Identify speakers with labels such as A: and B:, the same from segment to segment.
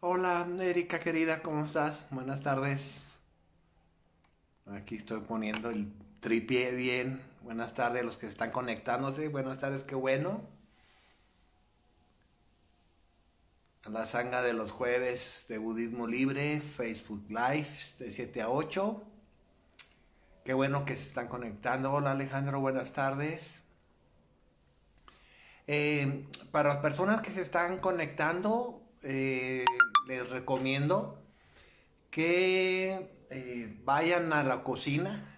A: Hola, Erika querida, ¿cómo estás? Buenas tardes. Aquí estoy poniendo el tripié bien. Buenas tardes a los que se están conectándose. Buenas tardes, qué bueno. A la sanga de los jueves de Budismo Libre, Facebook Live de 7 a 8. Qué bueno que se están conectando. Hola Alejandro, buenas tardes. Eh, para las personas que se están conectando, eh, les recomiendo que eh, vayan a la cocina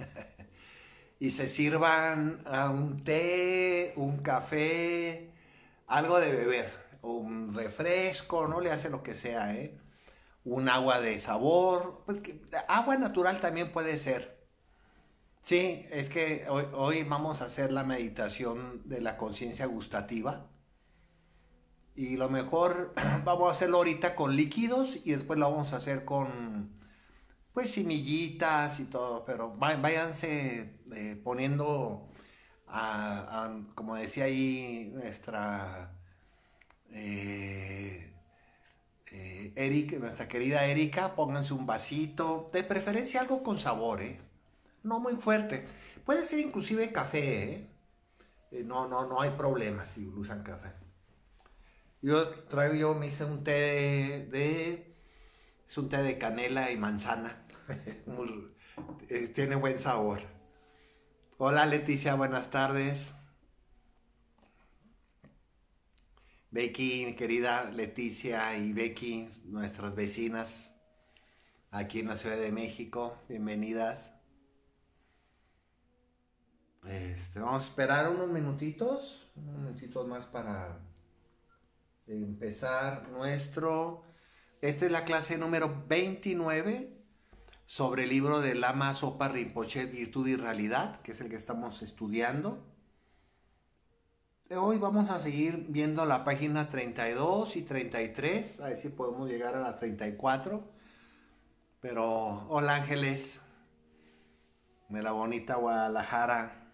A: y se sirvan un té, un café, algo de beber, un refresco, no le hace lo que sea, ¿eh? un agua de sabor, pues agua natural también puede ser. Sí, es que hoy vamos a hacer la meditación de la conciencia gustativa y lo mejor vamos a hacerlo ahorita con líquidos y después lo vamos a hacer con pues semillitas y todo. Pero váyanse eh, poniendo, como decía ahí nuestra eh, eh, nuestra querida Erika, pónganse un vasito, de preferencia algo con sabor, no muy fuerte. Puede ser inclusive café, no, no, no hay problema si usan café. Yo traigo, yo me hice un té de, es un té de canela y manzana. Eh, tiene buen sabor. Hola Leticia, buenas tardes. Becky, querida Leticia y Becky, nuestras vecinas aquí en la Ciudad de México, bienvenidas. Este, vamos a esperar unos minutitos, unos minutitos más para empezar nuestro... Esta es la clase número 29 sobre el libro de Lama Sopa Rinpoche, Virtud y Realidad, que es el que estamos estudiando. Hoy vamos a seguir viendo la página 32 y 33, a ver si podemos llegar a la 34. Pero, hola Ángeles, de la bonita Guadalajara.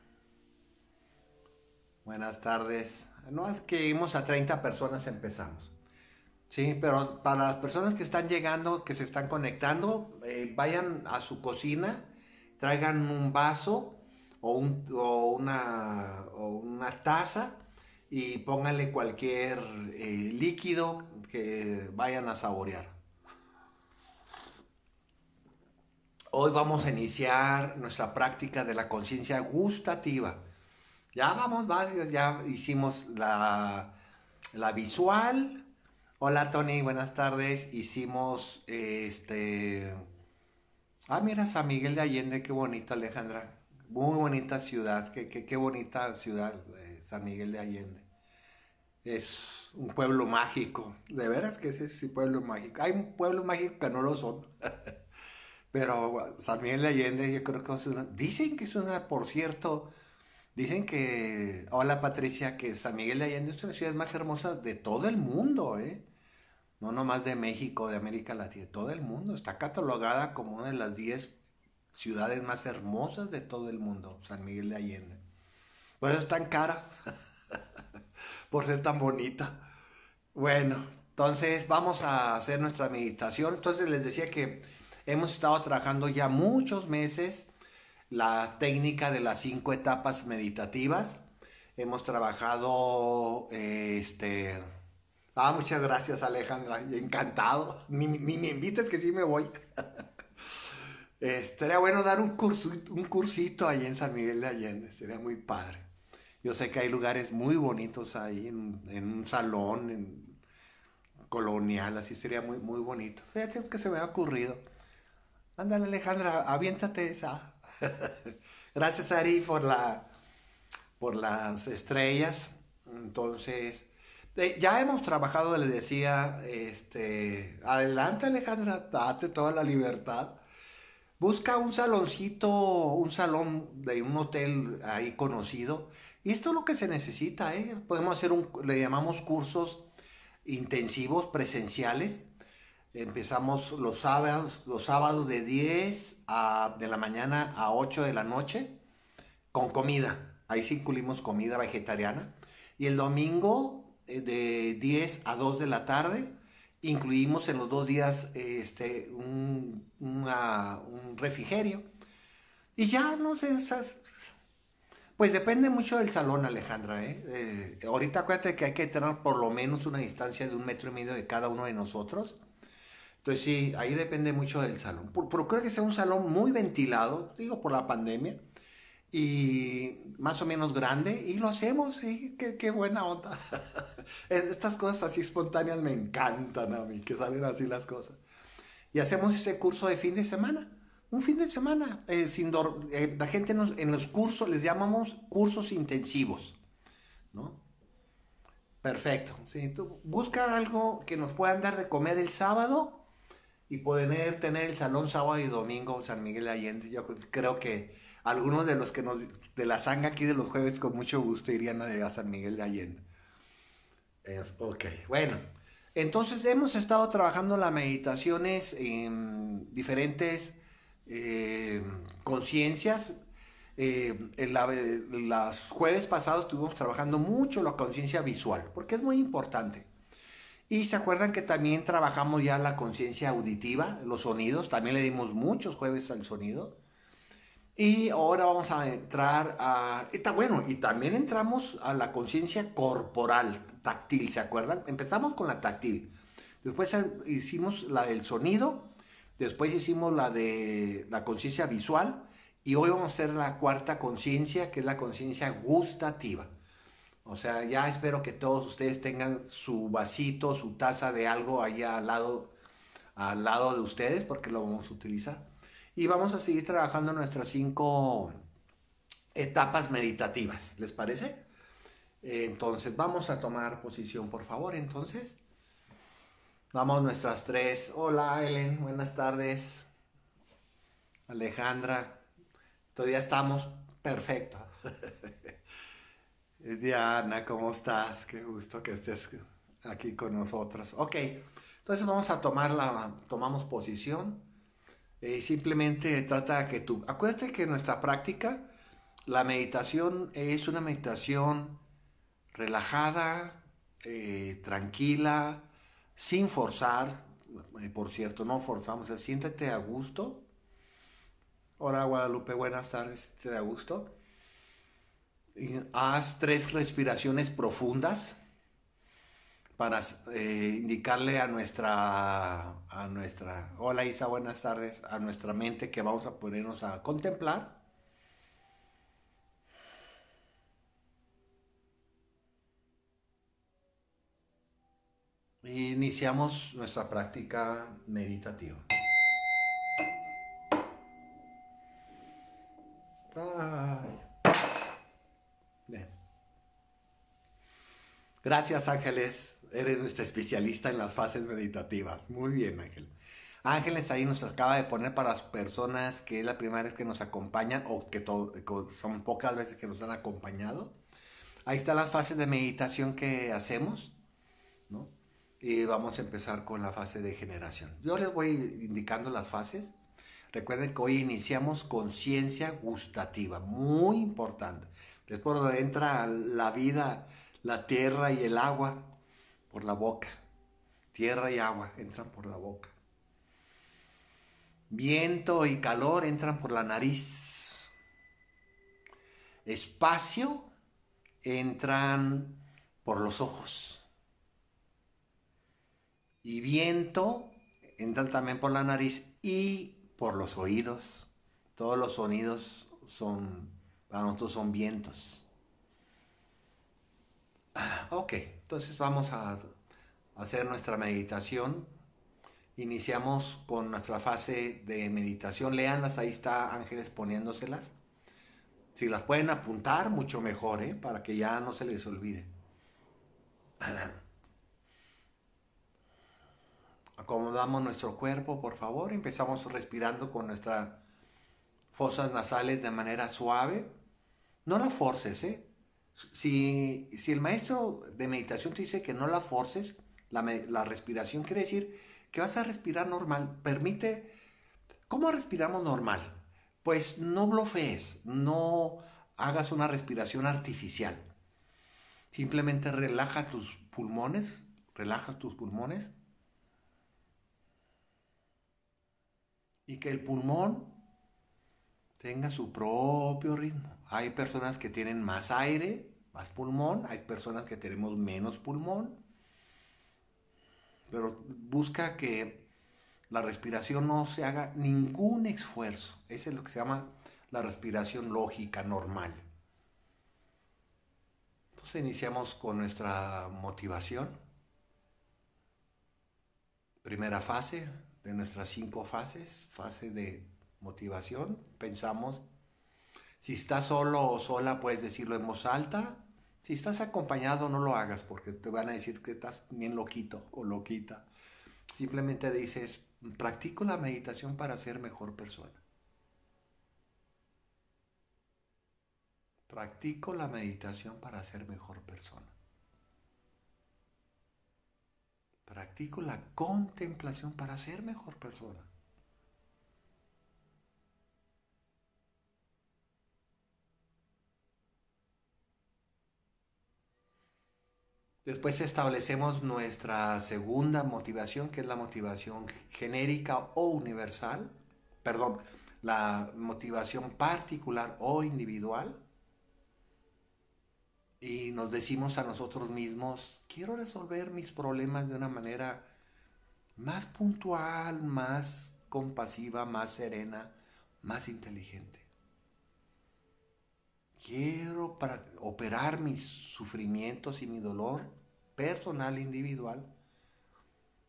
A: Buenas tardes. No es que íbamos a 30 personas empezamos. Sí, pero para las personas que están llegando, que se están conectando, eh, vayan a su cocina, traigan un vaso o, una, taza y pónganle cualquier eh, líquido que vayan a saborear. Hoy vamos a iniciar nuestra práctica de la conciencia gustativa. Ya vamos varios, ya hicimos la, visual. Hola Tony, buenas tardes. Hicimos este... Ah, mira, San Miguel de Allende, qué bonito Alejandra. Muy bonita ciudad, qué, qué, bonita ciudad eh, San Miguel de Allende. Es un pueblo mágico, de veras que es un pueblo mágico. Hay pueblos mágicos que no lo son, pero San Miguel de Allende yo creo que es una... Dicen que es una, por cierto, Dicen que, hola Patricia, que San Miguel de Allende es una ciudad ciudades más hermosas de todo el mundo, ¿eh? No nomás de México, de América Latina, de todo el mundo. Está catalogada como una de las 10 ciudades más hermosas de todo el mundo, San Miguel de Allende. Por eso es tan cara, por ser tan bonita. Bueno, entonces vamos a hacer nuestra meditación. Entonces les decía que hemos estado trabajando ya muchos meses la técnica de las cinco etapas meditativas. Hemos trabajado, este... Ah, muchas gracias Alejandra, encantado. Ni, me invites que sí me voy. Eh, estaría bueno dar un, curso, un cursito ahí en San Miguel de Allende, sería muy padre. Yo sé que hay lugares muy bonitos ahí, en, un salón colonial, así sería muy, muy bonito. Fíjate que se me ha ocurrido. Ándale Alejandra, aviéntate esa. Gracias Ari por, la, por las estrellas. Entonces, eh, ya hemos trabajado, le decía, este, adelante Alejandra, date toda la libertad. Busca un saloncito, un salón de un hotel ahí conocido. Y esto es lo que se necesita, ¿eh? Podemos hacer un, le llamamos cursos intensivos presenciales Empezamos los sábados, los sábados de 10 de la mañana a 8 de la noche con comida. Ahí sí incluimos comida vegetariana. Y el domingo eh, de 10 a 2 de la tarde incluimos en los dos días este, un, refrigerio. Y ya, no sé, esas, pues depende mucho del salón, Alejandra. ¿eh? Eh, ahorita acuérdate que hay que tener por lo menos una distancia de un metro y medio de cada uno de nosotros. Entonces sí, ahí depende mucho del salón. Pero creo que sea un salón muy ventilado, digo, por la pandemia, y más o menos grande, y lo hacemos, y qué, qué buena onda. Estas cosas así espontáneas me encantan a mí, que salen así las cosas. Y hacemos ese curso de fin de semana. Un fin de semana, eh, sin eh, la gente en los cursos les llamamos cursos intensivos, Perfecto. Sí, tú busca algo que nos puedan dar de comer el sábado y poder tener el salón sábado y domingo San Miguel de Allende. Yo creo que algunos de los que nos, de la sangre aquí de los jueves con mucho gusto irían a San Miguel de Allende. ok, bueno. Entonces hemos estado trabajando las meditaciones en diferentes eh, conciencias. Eh, las jueves pasados estuvimos trabajando mucho la conciencia visual, porque es muy importante. Y se acuerdan que también trabajamos ya la conciencia auditiva, los sonidos, también le dimos muchos jueves al sonido. Y ahora vamos a entrar a... está bueno, y también entramos a la conciencia corporal, táctil, ¿se acuerdan? Empezamos con la táctil. Después eh, hicimos la del sonido, después hicimos la de la conciencia visual y hoy vamos a hacer la cuarta conciencia, que es la conciencia gustativa. O sea, ya espero que todos ustedes tengan su vasito, su taza de algo ahí al lado, al lado de ustedes, porque lo vamos a utilizar. Y vamos a seguir trabajando nuestras cinco etapas meditativas, ¿les parece? Entonces, vamos a tomar posición, por favor. Entonces, vamos nuestras tres. Hola, Ellen, buenas tardes. Alejandra, todavía estamos perfecto. Diana, ¿cómo estás? Qué gusto que estés aquí con nosotros. Ok, entonces vamos a tomar la, tomamos posición. Eh, simplemente trata que tú, acuérdate que nuestra práctica, la meditación es una meditación relajada, eh, tranquila, sin forzar. Eh, por cierto, no forzamos, siéntate a gusto. Hola Guadalupe, buenas tardes, ¿te da gusto? haz tres respiraciones profundas para eh, indicarle a nuestra, a nuestra, hola Isa, buenas tardes, a nuestra mente que vamos a ponernos a contemplar. iniciamos nuestra práctica meditativa. Bye. Bien. Gracias, Ángeles. Eres nuestra especialista en las fases meditativas. Muy bien, Ángel. Ángeles ahí nos acaba de poner para las personas que es la primera vez que nos acompañan o que son pocas veces que nos han acompañado. Ahí están las fases de meditación que hacemos, ¿no? Y vamos a empezar con la fase de generación. Yo les voy indicando las fases. Recuerden que hoy iniciamos conciencia gustativa, muy importante. Es por donde entra la vida, la tierra y el agua, por la boca. Tierra y agua entran por la boca. Viento y calor entran por la nariz. Espacio entran por los ojos. Y viento entran también por la nariz y por los oídos. Todos los sonidos son a ah, nosotros son vientos. Ah, ok, entonces vamos a hacer nuestra meditación. Iniciamos con nuestra fase de meditación. Leanlas, ahí está Ángeles poniéndoselas. Si las pueden apuntar, mucho mejor, ¿eh? para que ya no se les olvide. Acomodamos nuestro cuerpo, por favor. Empezamos respirando con nuestras fosas nasales de manera suave no la forces, ¿eh? Si, el maestro de meditación te dice que no la forces, la, la respiración quiere decir que vas a respirar normal. Permite, ¿cómo respiramos normal? Pues no blofees, no hagas una respiración artificial. Simplemente relaja tus pulmones, relaja tus pulmones y que el pulmón tenga su propio ritmo. Hay personas que tienen más aire, más pulmón, hay personas que tenemos menos pulmón, pero busca que la respiración no se haga ningún esfuerzo. Ese es lo que se llama la respiración lógica, normal. Entonces iniciamos con nuestra motivación. Primera fase de nuestras cinco fases, fase de Motivación, pensamos. Si estás solo o sola, puedes decirlo en voz alta. Si estás acompañado, no lo hagas porque te van a decir que estás bien loquito o loquita. Simplemente dices, practico la meditación para ser mejor persona. Practico la meditación para ser mejor persona. Practico la contemplación para ser mejor persona. Después establecemos nuestra segunda motivación, que es la motivación genérica o universal, perdón, la motivación particular o individual. Y nos decimos a nosotros mismos, quiero resolver mis problemas de una manera más puntual, más compasiva, más serena, más inteligente quiero operar mis sufrimientos y mi dolor personal individual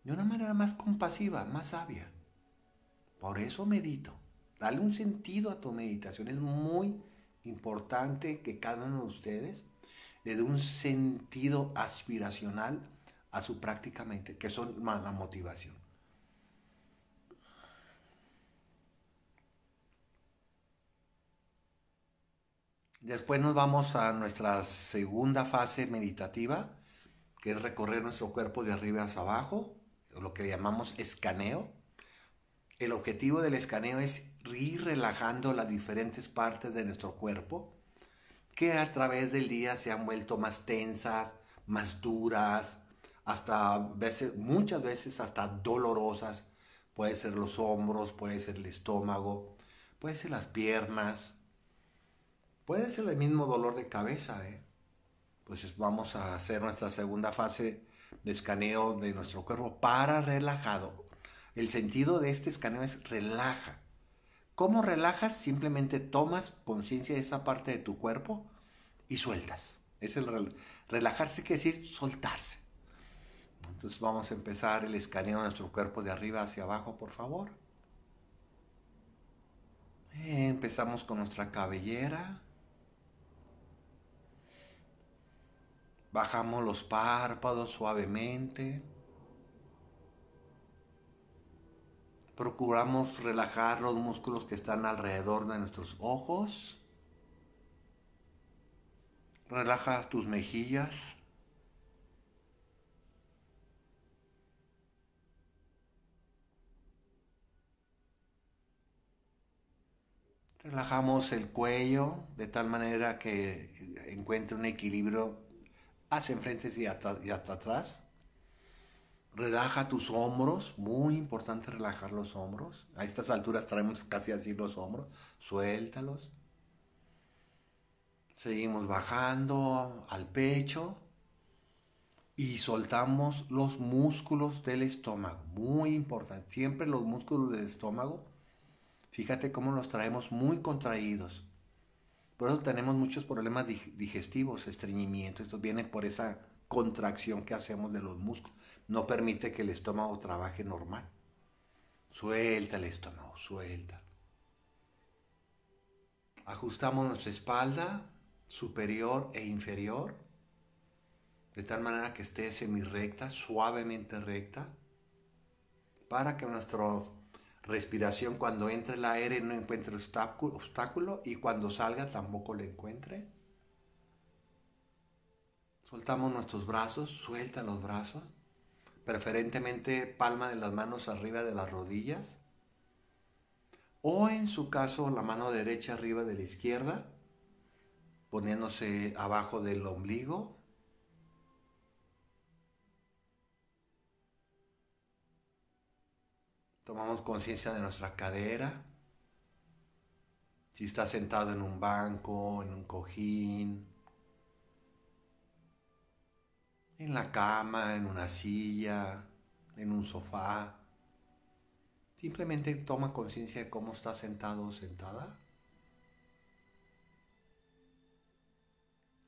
A: de una manera más compasiva, más sabia. Por eso medito. Dale un sentido a tu meditación. Es muy importante que cada uno de ustedes le dé un sentido aspiracional a su práctica mente, que son más la motivación. Después nos vamos a nuestra segunda fase meditativa, que es recorrer nuestro cuerpo de arriba hacia abajo, lo que llamamos escaneo. El objetivo del escaneo es ir relajando las diferentes partes de nuestro cuerpo, que a través del día se han vuelto más tensas, más duras, hasta veces, muchas veces hasta dolorosas. Puede ser los hombros, puede ser el estómago, puede ser las piernas, Puede ser el mismo dolor de cabeza, ¿eh? Pues vamos a hacer nuestra segunda fase de escaneo de nuestro cuerpo para relajado. El sentido de este escaneo es relaja. ¿Cómo relajas? Simplemente tomas conciencia de esa parte de tu cuerpo y sueltas. Es el relajarse quiere decir soltarse. Entonces vamos a empezar el escaneo de nuestro cuerpo de arriba hacia abajo, por favor. Empezamos con nuestra cabellera. Bajamos los párpados suavemente. Procuramos relajar los músculos que están alrededor de nuestros ojos. Relaja tus mejillas. Relajamos el cuello de tal manera que encuentre un equilibrio hacia enfrente y hasta, y hasta atrás. Relaja tus hombros, muy importante relajar los hombros. A estas alturas traemos casi así los hombros, suéltalos. Seguimos bajando al pecho y soltamos los músculos del estómago. Muy importante, siempre los músculos del estómago. Fíjate cómo los traemos muy contraídos. Por eso tenemos muchos problemas digestivos, estreñimiento, esto viene por esa contracción que hacemos de los músculos. No permite que el estómago trabaje normal. Suelta el estómago, suelta. Ajustamos nuestra espalda superior e inferior, de tal manera que esté semi recta suavemente recta, para que nuestro respiración cuando entre el aire no encuentre obstáculo y cuando salga tampoco lo encuentre. Soltamos nuestros brazos, suelta los brazos, preferentemente palma de las manos arriba de las rodillas o en su caso la mano derecha arriba de la izquierda, poniéndose abajo del ombligo Tomamos conciencia de nuestra cadera. Si está sentado en un banco, en un cojín, en la cama, en una silla, en un sofá. Simplemente toma conciencia de cómo está sentado o sentada.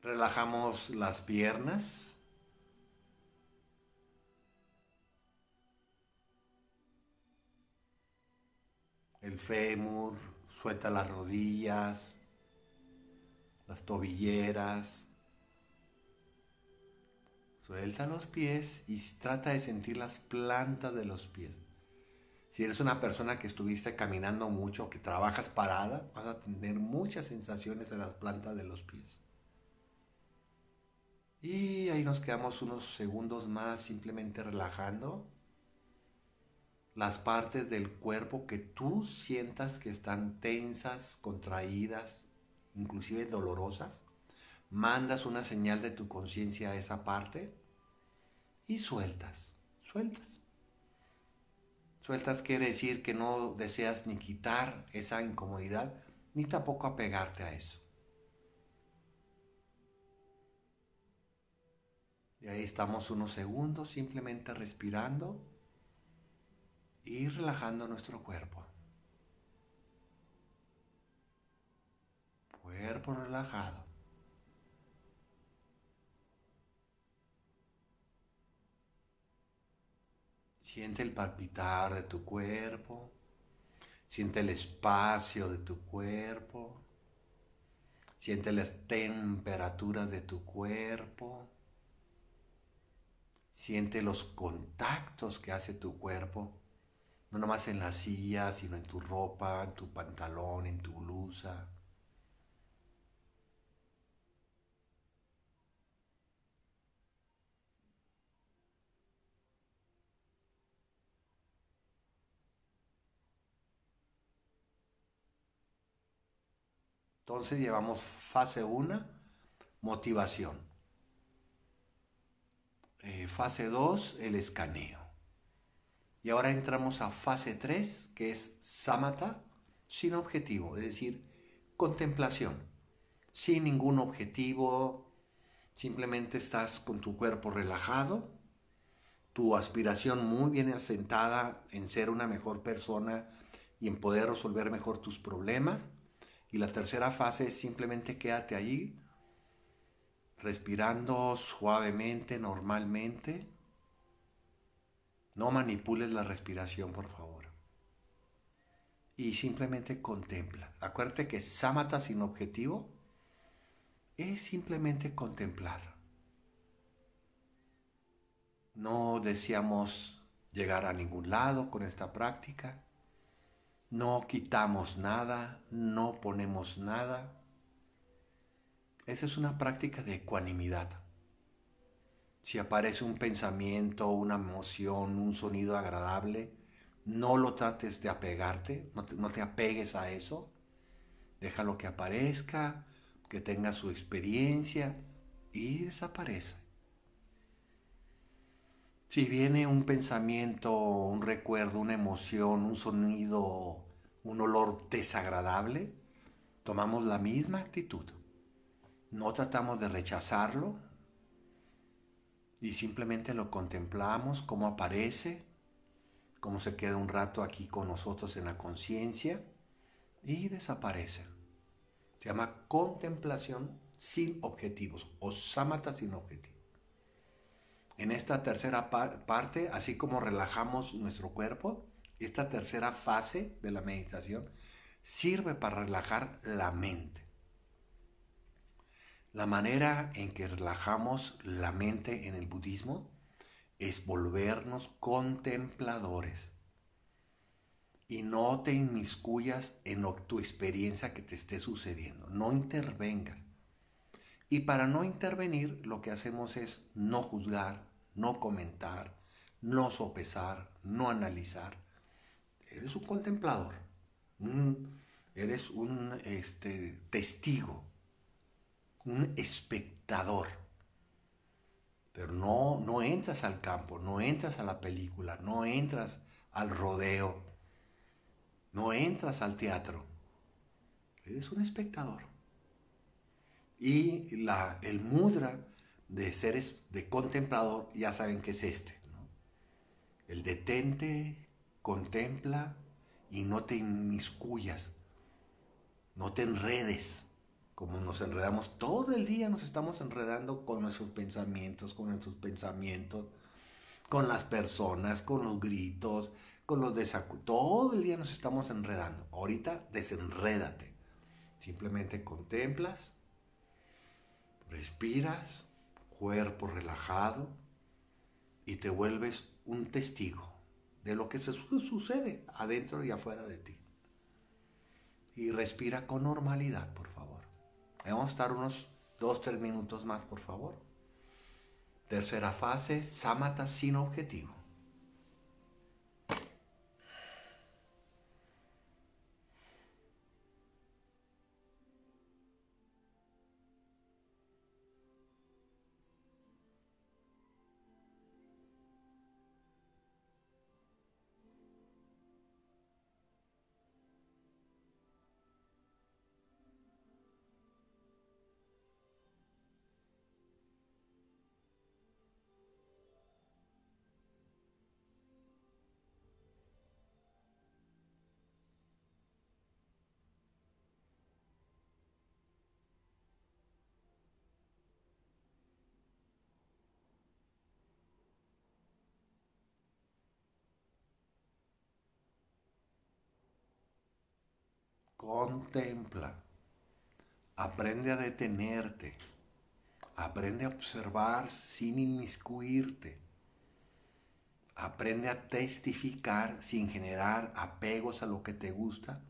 A: Relajamos las piernas. el fémur, suelta las rodillas, las tobilleras. Suelta los pies y trata de sentir las plantas de los pies. Si eres una persona que estuviste caminando mucho, que trabajas parada, vas a tener muchas sensaciones en las plantas de los pies. Y ahí nos quedamos unos segundos más simplemente relajando las partes del cuerpo que tú sientas que están tensas, contraídas, inclusive dolorosas. Mandas una señal de tu conciencia a esa parte y sueltas, sueltas. Sueltas quiere decir que no deseas ni quitar esa incomodidad, ni tampoco apegarte a eso. Y ahí estamos unos segundos simplemente respirando Ir relajando nuestro cuerpo. Cuerpo relajado. Siente el palpitar de tu cuerpo. Siente el espacio de tu cuerpo. Siente las temperaturas de tu cuerpo. Siente los contactos que hace tu cuerpo no nomás en la silla, sino en tu ropa, en tu pantalón, en tu blusa. Entonces llevamos fase 1, motivación. Eh, fase 2, el escaneo. Y ahora entramos a fase 3, que es samatha, sin objetivo, es decir, contemplación, sin ningún objetivo, simplemente estás con tu cuerpo relajado, tu aspiración muy bien asentada en ser una mejor persona y en poder resolver mejor tus problemas. Y la tercera fase es simplemente quédate allí, respirando suavemente, normalmente, no manipules la respiración, por favor. Y simplemente contempla. Acuérdate que sámata sin objetivo es simplemente contemplar. No deseamos llegar a ningún lado con esta práctica. No quitamos nada, no ponemos nada. Esa es una práctica de ecuanimidad. Si aparece un pensamiento, una emoción, un sonido agradable, no lo trates de apegarte, no te, apegues a eso. Déjalo que aparezca, que tenga su experiencia y desaparece. Si viene un pensamiento, un recuerdo, una emoción, un sonido, un olor desagradable, tomamos la misma actitud. No tratamos de rechazarlo, y simplemente lo contemplamos, como aparece, como se queda un rato aquí con nosotros en la conciencia y desaparece. Se llama contemplación sin objetivos o Samatha sin objetivo. En esta tercera parte, así como relajamos nuestro cuerpo, esta tercera fase de la meditación sirve para relajar la mente. La manera en que relajamos la mente en el budismo es volvernos contempladores. Y no te inmiscuyas en tu experiencia que te esté sucediendo. No intervengas. Y para no intervenir, lo que hacemos es no juzgar, no comentar, no sopesar, no analizar. Eres un contemplador. eres un este, testigo un espectador. Pero no, no entras al campo, no entras a la película, no entras al rodeo, no entras al teatro. Eres un espectador. Y la, el mudra de seres de contemplador ya saben que es este. El detente, contempla y no te inmiscuyas, no te enredes como nos enredamos todo el día, nos estamos enredando con nuestros pensamientos, con nuestros pensamientos, con las personas, con los gritos, con los desacuerdos. Todo el día nos estamos enredando. Ahorita desenrédate. Simplemente contemplas, respiras, cuerpo relajado y te vuelves un testigo de lo que sucede adentro y afuera de ti. Y respira con normalidad, por favor vamos a estar unos 2-3 minutos más, por favor. Tercera fase, sámata sin objetivo. contempla, aprende a detenerte, aprende a observar sin inmiscuirte, aprende a testificar sin generar apegos a lo que te gusta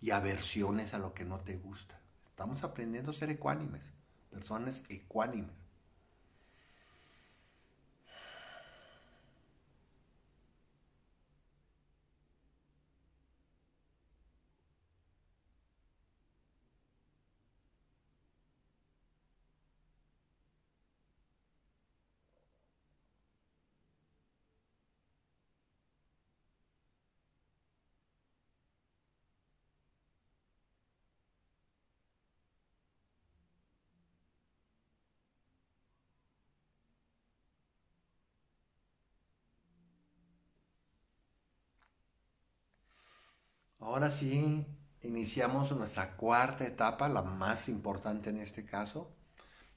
A: y aversiones a lo que no te gusta. Estamos aprendiendo a ser ecuánimes, personas ecuánimes. Ahora sí, iniciamos nuestra cuarta etapa, la más importante en este caso,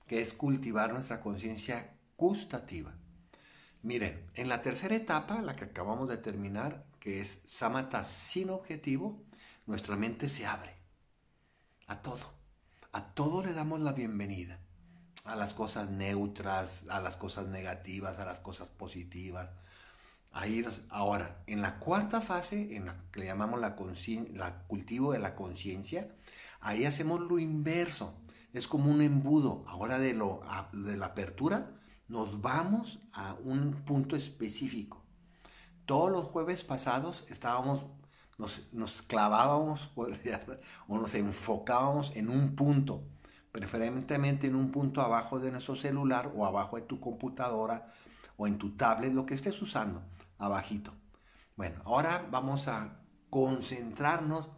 A: que es cultivar nuestra conciencia gustativa. Miren, en la tercera etapa, la que acabamos de terminar, que es samatha sin objetivo, nuestra mente se abre a todo. A todo le damos la bienvenida. A las cosas neutras, a las cosas negativas, a las cosas positivas, Ahí ahora, en la cuarta fase, en la que le llamamos el la cultivo de la conciencia, ahí hacemos lo inverso. Es como un embudo. Ahora de, lo, de la apertura nos vamos a un punto específico. Todos los jueves pasados estábamos, nos clavábamos o nos enfocábamos en un punto, preferentemente en un punto abajo de nuestro celular o abajo de tu computadora o en tu tablet, lo que estés usando abajito. Bueno, ahora vamos a concentrarnos.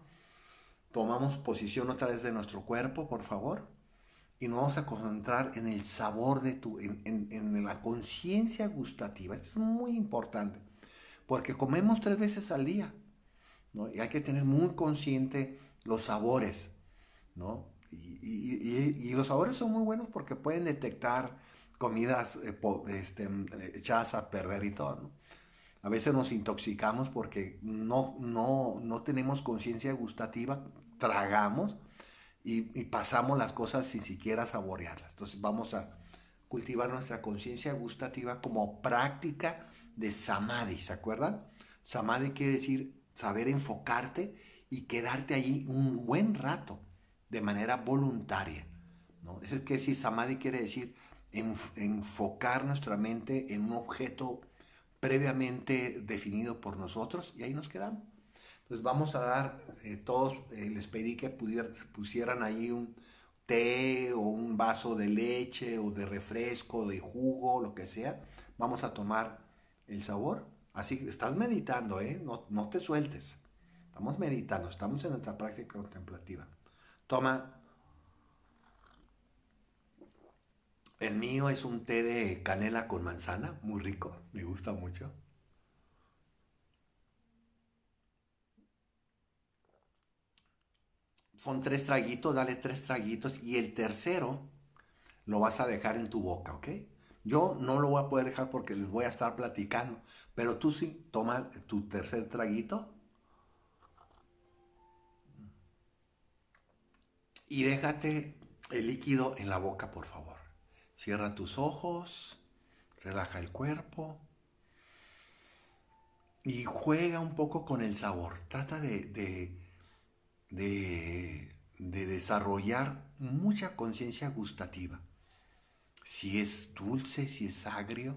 A: Tomamos posición otra vez de nuestro cuerpo, por favor. Y nos vamos a concentrar en el sabor de tu, en, la conciencia gustativa. Esto es muy importante. Porque comemos tres veces al día. ¿no? Y hay que tener muy consciente los sabores. ¿no? Y, los sabores son muy buenos porque pueden detectar comidas eh, este, echadas a perder y todo. ¿no? A veces nos intoxicamos porque no, no, no tenemos conciencia gustativa, tragamos y, pasamos las cosas sin siquiera saborearlas. Entonces vamos a cultivar nuestra conciencia gustativa como práctica de samadhi, ¿se acuerdan? Samadhi quiere decir saber enfocarte y quedarte allí un buen rato de manera voluntaria. ¿no? Eso es que si samadhi quiere decir enfocar nuestra mente en un objeto previamente definido por nosotros y ahí nos quedamos. Entonces vamos a dar, eh, todos eh, les pedí que pusieran ahí un té o un vaso de leche o de refresco, de jugo, lo que sea. Vamos a tomar el sabor. Así que estás meditando, ¿eh? No, no te sueltes. Estamos meditando, estamos en nuestra práctica contemplativa. Toma El mío es un té de canela con manzana, muy rico, me gusta mucho. Son tres traguitos, dale tres traguitos y el tercero lo vas a dejar en tu boca, ¿ok? Yo no lo voy a poder dejar porque les voy a estar platicando, pero tú sí, toma tu tercer traguito y déjate el líquido en la boca, por favor. Cierra tus ojos, relaja el cuerpo y juega un poco con el sabor. Trata de, desarrollar mucha conciencia gustativa. Si es dulce, si es agrio,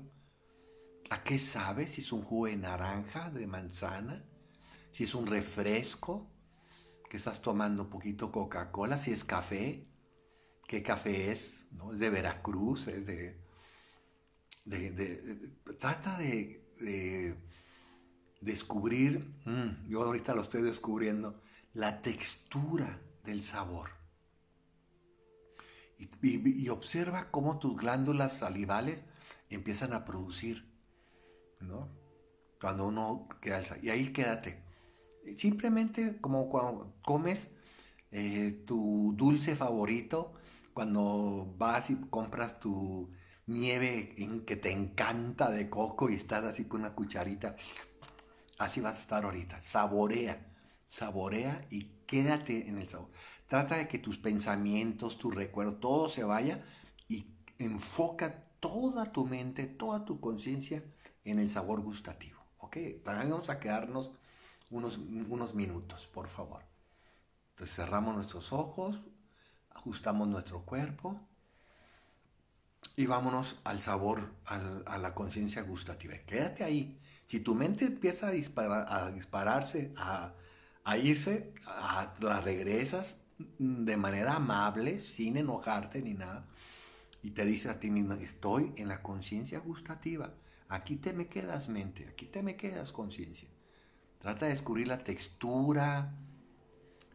A: ¿a qué sabe? Si es un jugo de naranja, de manzana, si es un refresco, que estás tomando un poquito Coca-Cola, si es café, qué café es, ¿no? Es de Veracruz, es de... trata de, descubrir, mm. yo ahorita lo estoy descubriendo, la textura del sabor. Y, observa cómo tus glándulas salivales empiezan a producir, ¿no? Cuando uno queda Y ahí quédate. Simplemente como cuando comes eh, tu dulce favorito cuando vas y compras tu nieve que te encanta de coco y estás así con una cucharita. Así vas a estar ahorita. Saborea, saborea y quédate en el sabor. Trata de que tus pensamientos, tu recuerdo, todo se vaya y enfoca toda tu mente, toda tu conciencia en el sabor gustativo. ¿Ok? También vamos a quedarnos unos, unos minutos, por favor. Entonces cerramos nuestros ojos, ajustamos nuestro cuerpo y vámonos al sabor, a la conciencia gustativa. Quédate ahí. Si tu mente empieza a, a dispararse, a, irse, a, la regresas de manera amable, sin enojarte ni nada, y te dices a ti mismo, estoy en la conciencia gustativa. Aquí te me quedas mente, aquí te me quedas conciencia. Trata de descubrir la textura,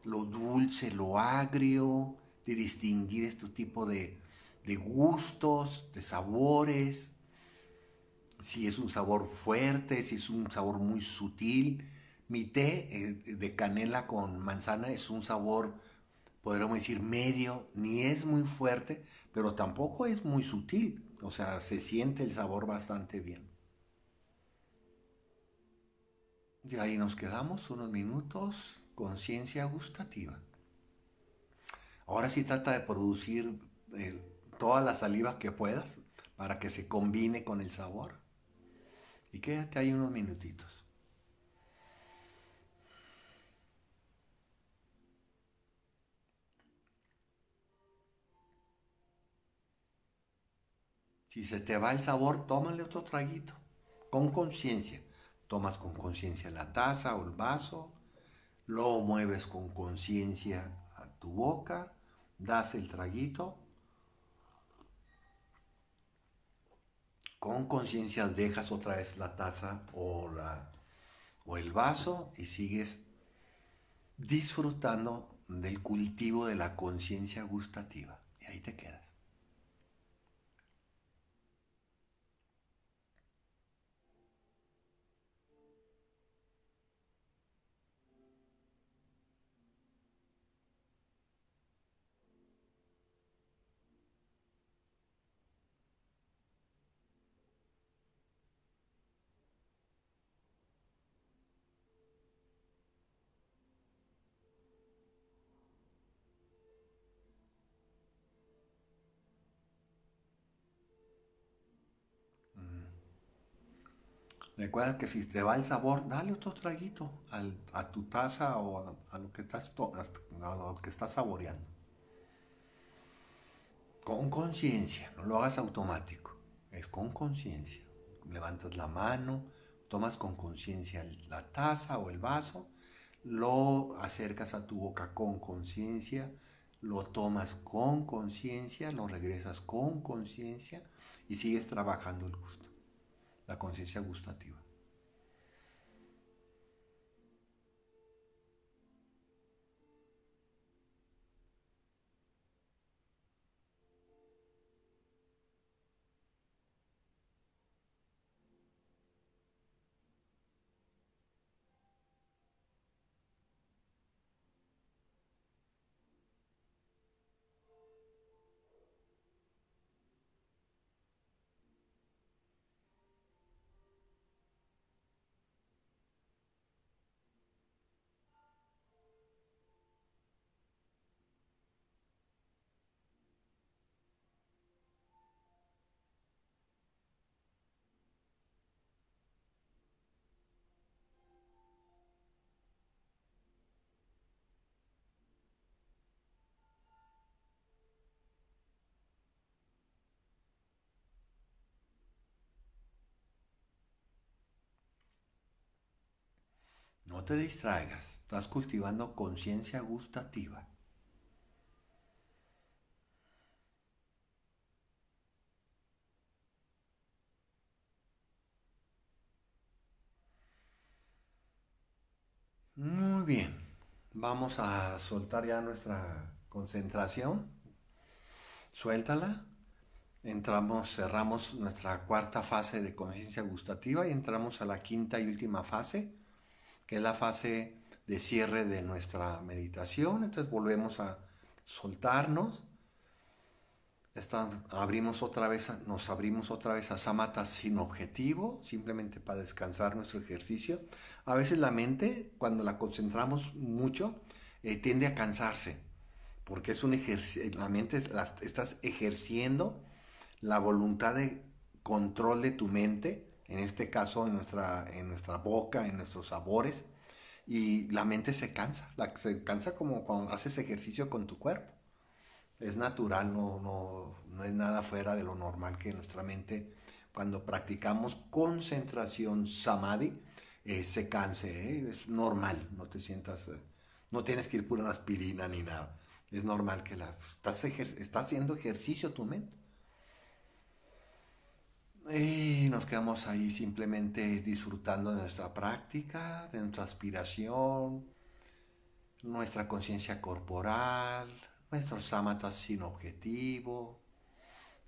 A: lo dulce, lo agrio, de distinguir estos tipo de, de gustos, de sabores, si es un sabor fuerte, si es un sabor muy sutil. Mi té eh, de canela con manzana es un sabor, podríamos decir, medio, ni es muy fuerte, pero tampoco es muy sutil. O sea, se siente el sabor bastante bien. Y ahí nos quedamos unos minutos, conciencia gustativa. Ahora sí trata de producir eh, todas las salivas que puedas para que se combine con el sabor. Y quédate ahí unos minutitos. Si se te va el sabor, tómale otro traguito, con conciencia. Tomas con conciencia la taza o el vaso, lo mueves con conciencia a tu boca das el traguito. Con conciencia dejas otra vez la taza o, la, o el vaso y sigues disfrutando del cultivo de la conciencia gustativa. Y ahí te quedas. Recuerda que si te va el sabor, dale otro traguito a tu taza o lo que estás a lo que estás saboreando. Con conciencia, no lo hagas automático. Es con conciencia. Levantas la mano, tomas con conciencia la taza o el vaso, lo acercas a tu boca con conciencia, lo tomas con conciencia, lo regresas con conciencia y sigues trabajando el gusto conciencia gustativa. te distraigas, estás cultivando conciencia gustativa. Muy bien, vamos a soltar ya nuestra concentración. Suéltala. Entramos, cerramos nuestra cuarta fase de conciencia gustativa y entramos a la quinta y última fase es la fase de cierre de nuestra meditación. Entonces volvemos a soltarnos. abrimos otra vez, nos abrimos otra vez a samatha sin objetivo, simplemente para descansar nuestro ejercicio. A veces la mente, cuando la concentramos mucho, eh, tiende a cansarse, porque es un la mente estás ejerciendo la voluntad de control de tu mente en este caso en nuestra, en nuestra boca, en nuestros sabores, y la mente se cansa, la, se cansa como cuando haces ejercicio con tu cuerpo. Es natural, no, no, no es nada fuera de lo normal que nuestra mente, cuando practicamos concentración samadhi, eh, se canse, eh, es normal, no te sientas, eh, no tienes que ir pura aspirina ni nada, es normal que la, pues, estás, está estás haciendo ejercicio tu mente. Y eh, nos quedamos ahí simplemente disfrutando de nuestra práctica, de nuestra aspiración, nuestra conciencia corporal, nuestros sámatas sin objetivo,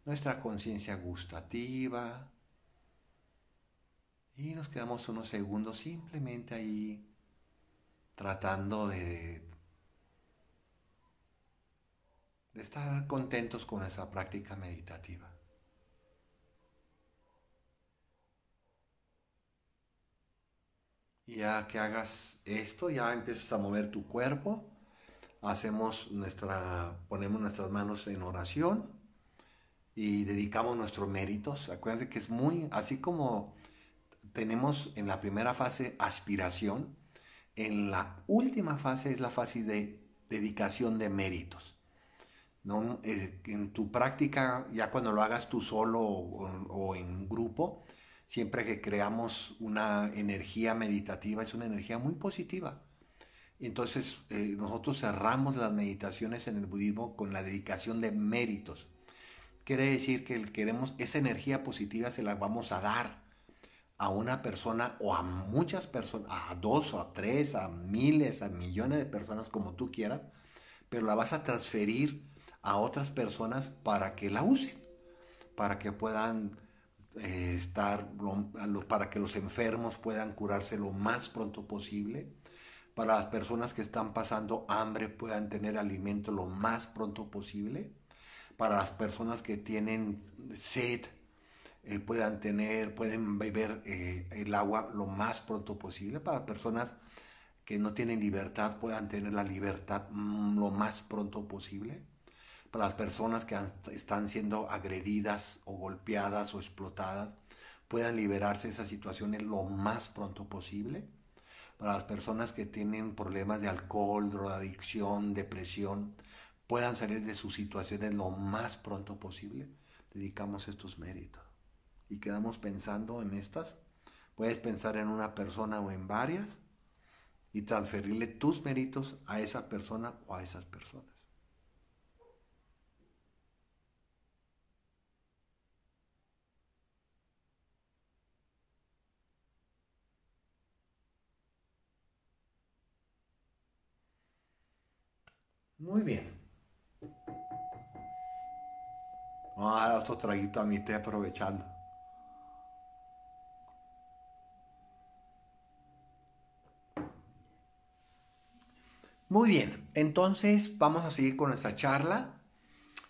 A: nuestra conciencia gustativa. Y nos quedamos unos segundos simplemente ahí tratando de, de estar contentos con nuestra práctica meditativa. ya que hagas esto, ya empiezas a mover tu cuerpo. Hacemos nuestra, ponemos nuestras manos en oración y dedicamos nuestros méritos. Acuérdense que es muy, así como tenemos en la primera fase aspiración, en la última fase es la fase de dedicación de méritos. ¿No? Eh, en tu práctica, ya cuando lo hagas tú solo o en grupo, siempre que creamos una energía meditativa, es una energía muy positiva. Entonces, eh, nosotros cerramos las meditaciones en el budismo con la dedicación de méritos. Quiere decir que queremos esa energía positiva se la vamos a dar a una persona o a muchas personas, a dos o a tres, a miles, a millones de personas como tú quieras, pero la vas a transferir a otras personas para que la usen, para que puedan eh, estar para que los enfermos puedan curarse lo más pronto posible, para las personas que están pasando hambre puedan tener alimento lo más pronto posible, para las personas que tienen sed eh, puedan tener, pueden beber eh, el agua lo más pronto posible, para personas que no tienen libertad puedan tener la libertad mm, lo más pronto posible para las personas que están siendo agredidas o golpeadas o explotadas puedan liberarse de esas situaciones lo más pronto posible. Para las personas que tienen problemas de alcohol, drogadicción, depresión, puedan salir de sus situaciones lo más pronto posible. Dedicamos estos méritos. Y quedamos pensando en estas. Puedes pensar en una persona o en varias y transferirle tus méritos a esa persona o a esas personas. Muy bien. ahora a traguito a mi té aprovechando. Muy bien, entonces vamos a seguir con nuestra charla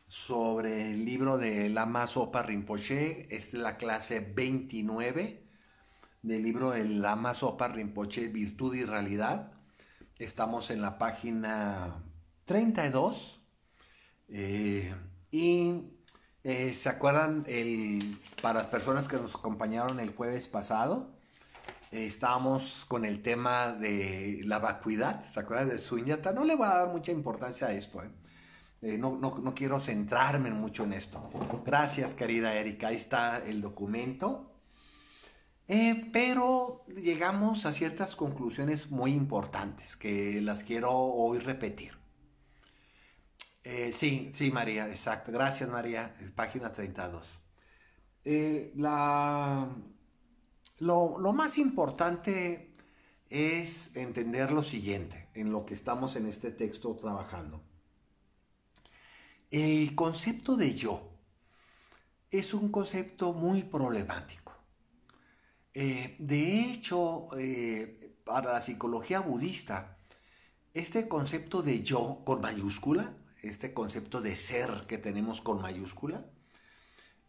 A: sobre el libro de Lama Sopa Rinpoche. Esta es la clase 29 del libro de Lama Sopa Rinpoche, Virtud y Realidad. Estamos en la página 32. y eh, eh, se acuerdan, el, para las personas que nos acompañaron el jueves pasado, eh, estábamos con el tema de la vacuidad. ¿Se acuerdan de Zuñata. No le voy a dar mucha importancia a esto. No, quiero centrarme mucho en esto. Gracias, querida Erika. Ahí está el documento. pero llegamos a ciertas conclusiones muy importantes que las quiero hoy repetir. Eh, sí, sí, María, exacto. Gracias, María. página 32. Eh, la, lo, más importante es entender lo siguiente, en lo que estamos en este texto trabajando. El concepto de yo es un concepto muy problemático. Eh, de hecho, para la psicología budista, este concepto de yo con mayúscula este concepto de ser que tenemos con mayúscula,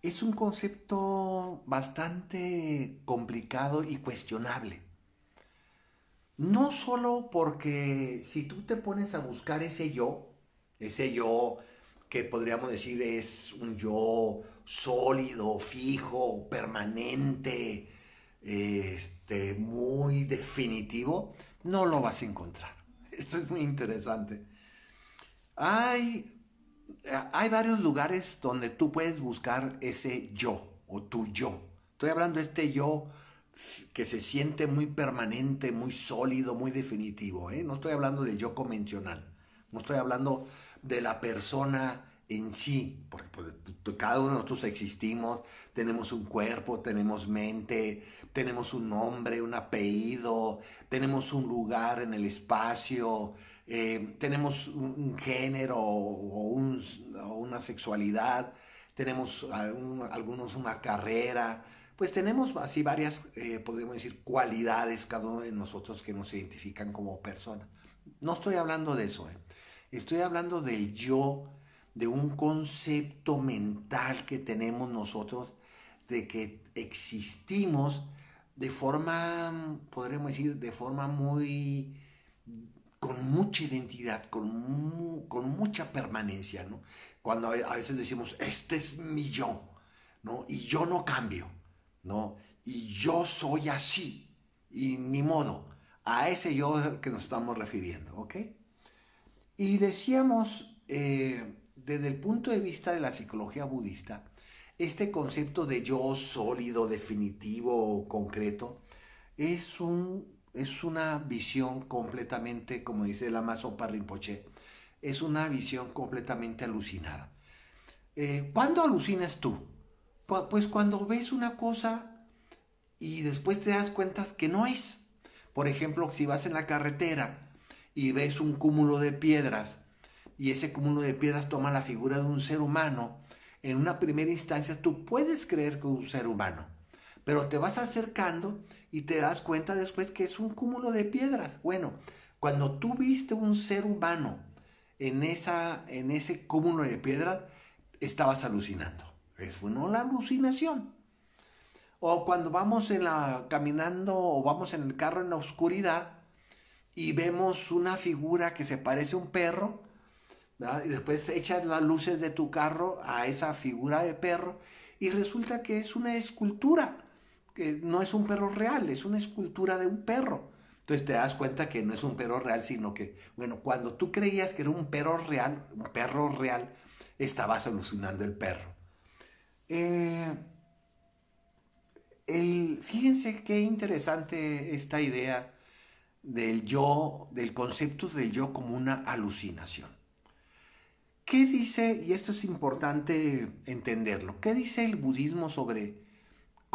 A: es un concepto bastante complicado y cuestionable. No solo porque si tú te pones a buscar ese yo, ese yo que podríamos decir es un yo sólido, fijo, permanente, este, muy definitivo, no lo vas a encontrar. Esto es muy interesante. Hay, hay varios lugares donde tú puedes buscar ese yo o tu yo. Estoy hablando de este yo que se siente muy permanente, muy sólido, muy definitivo. ¿eh? No estoy hablando del yo convencional. No estoy hablando de la persona en sí, porque pues, cada uno de nosotros existimos, tenemos un cuerpo, tenemos mente, tenemos un nombre, un apellido, tenemos un lugar en el espacio, eh, tenemos un, género o, una sexualidad, tenemos algunos una carrera, pues tenemos así varias, eh, podemos decir, cualidades cada uno de nosotros que nos identifican como persona. No estoy hablando de eso, eh. estoy hablando del yo, de un concepto mental que tenemos nosotros, de que existimos de forma, podríamos decir, de forma muy con mucha identidad, con, con mucha permanencia, ¿no? Cuando a veces decimos, este es mi yo, ¿no? Y yo no cambio, ¿no? Y yo soy así, y ni modo, a ese yo que nos estamos refiriendo, ¿ok? Y decíamos, eh, desde el punto de vista de la psicología budista, este concepto de yo sólido, definitivo, concreto, es un es una visión completamente, como dice el Amazon Rinpoche, es una visión completamente alucinada. Eh, ¿Cuándo alucinas tú? Pues cuando ves una cosa y después te das cuenta que no es. Por ejemplo, si vas en la carretera y ves un cúmulo de piedras y ese cúmulo de piedras toma la figura de un ser humano, en una primera instancia tú puedes creer que es un ser humano, pero te vas acercando y te das cuenta después que es un cúmulo de piedras. Bueno, cuando tú viste un ser humano en, esa, en ese cúmulo de piedras, estabas alucinando. Es no la alucinación. O cuando vamos en la, caminando o vamos en el carro en la oscuridad y vemos una figura que se parece a un perro, y después echas las luces de tu carro a esa figura de perro y resulta que es una escultura que no es un perro real, es una escultura de un perro. Entonces te das cuenta que no es un perro real, sino que, bueno, cuando tú creías que era un perro real, un perro real, estabas alucinando el perro. Eh, el, fíjense qué interesante esta idea del yo, del concepto del yo como una alucinación. ¿Qué dice, y esto es importante entenderlo, qué dice el budismo sobre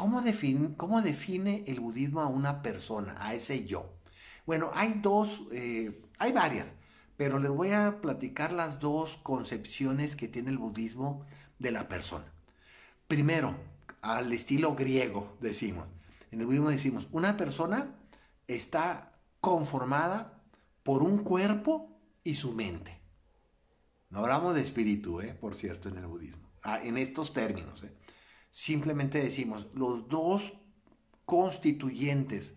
A: ¿Cómo define, ¿Cómo define el budismo a una persona, a ese yo? Bueno, hay dos, eh, hay varias, pero les voy a platicar las dos concepciones que tiene el budismo de la persona. Primero, al estilo griego, decimos. En el budismo decimos, una persona está conformada por un cuerpo y su mente. No hablamos de espíritu, ¿eh? por cierto, en el budismo, ah, en estos términos. ¿eh? Simplemente decimos, los dos constituyentes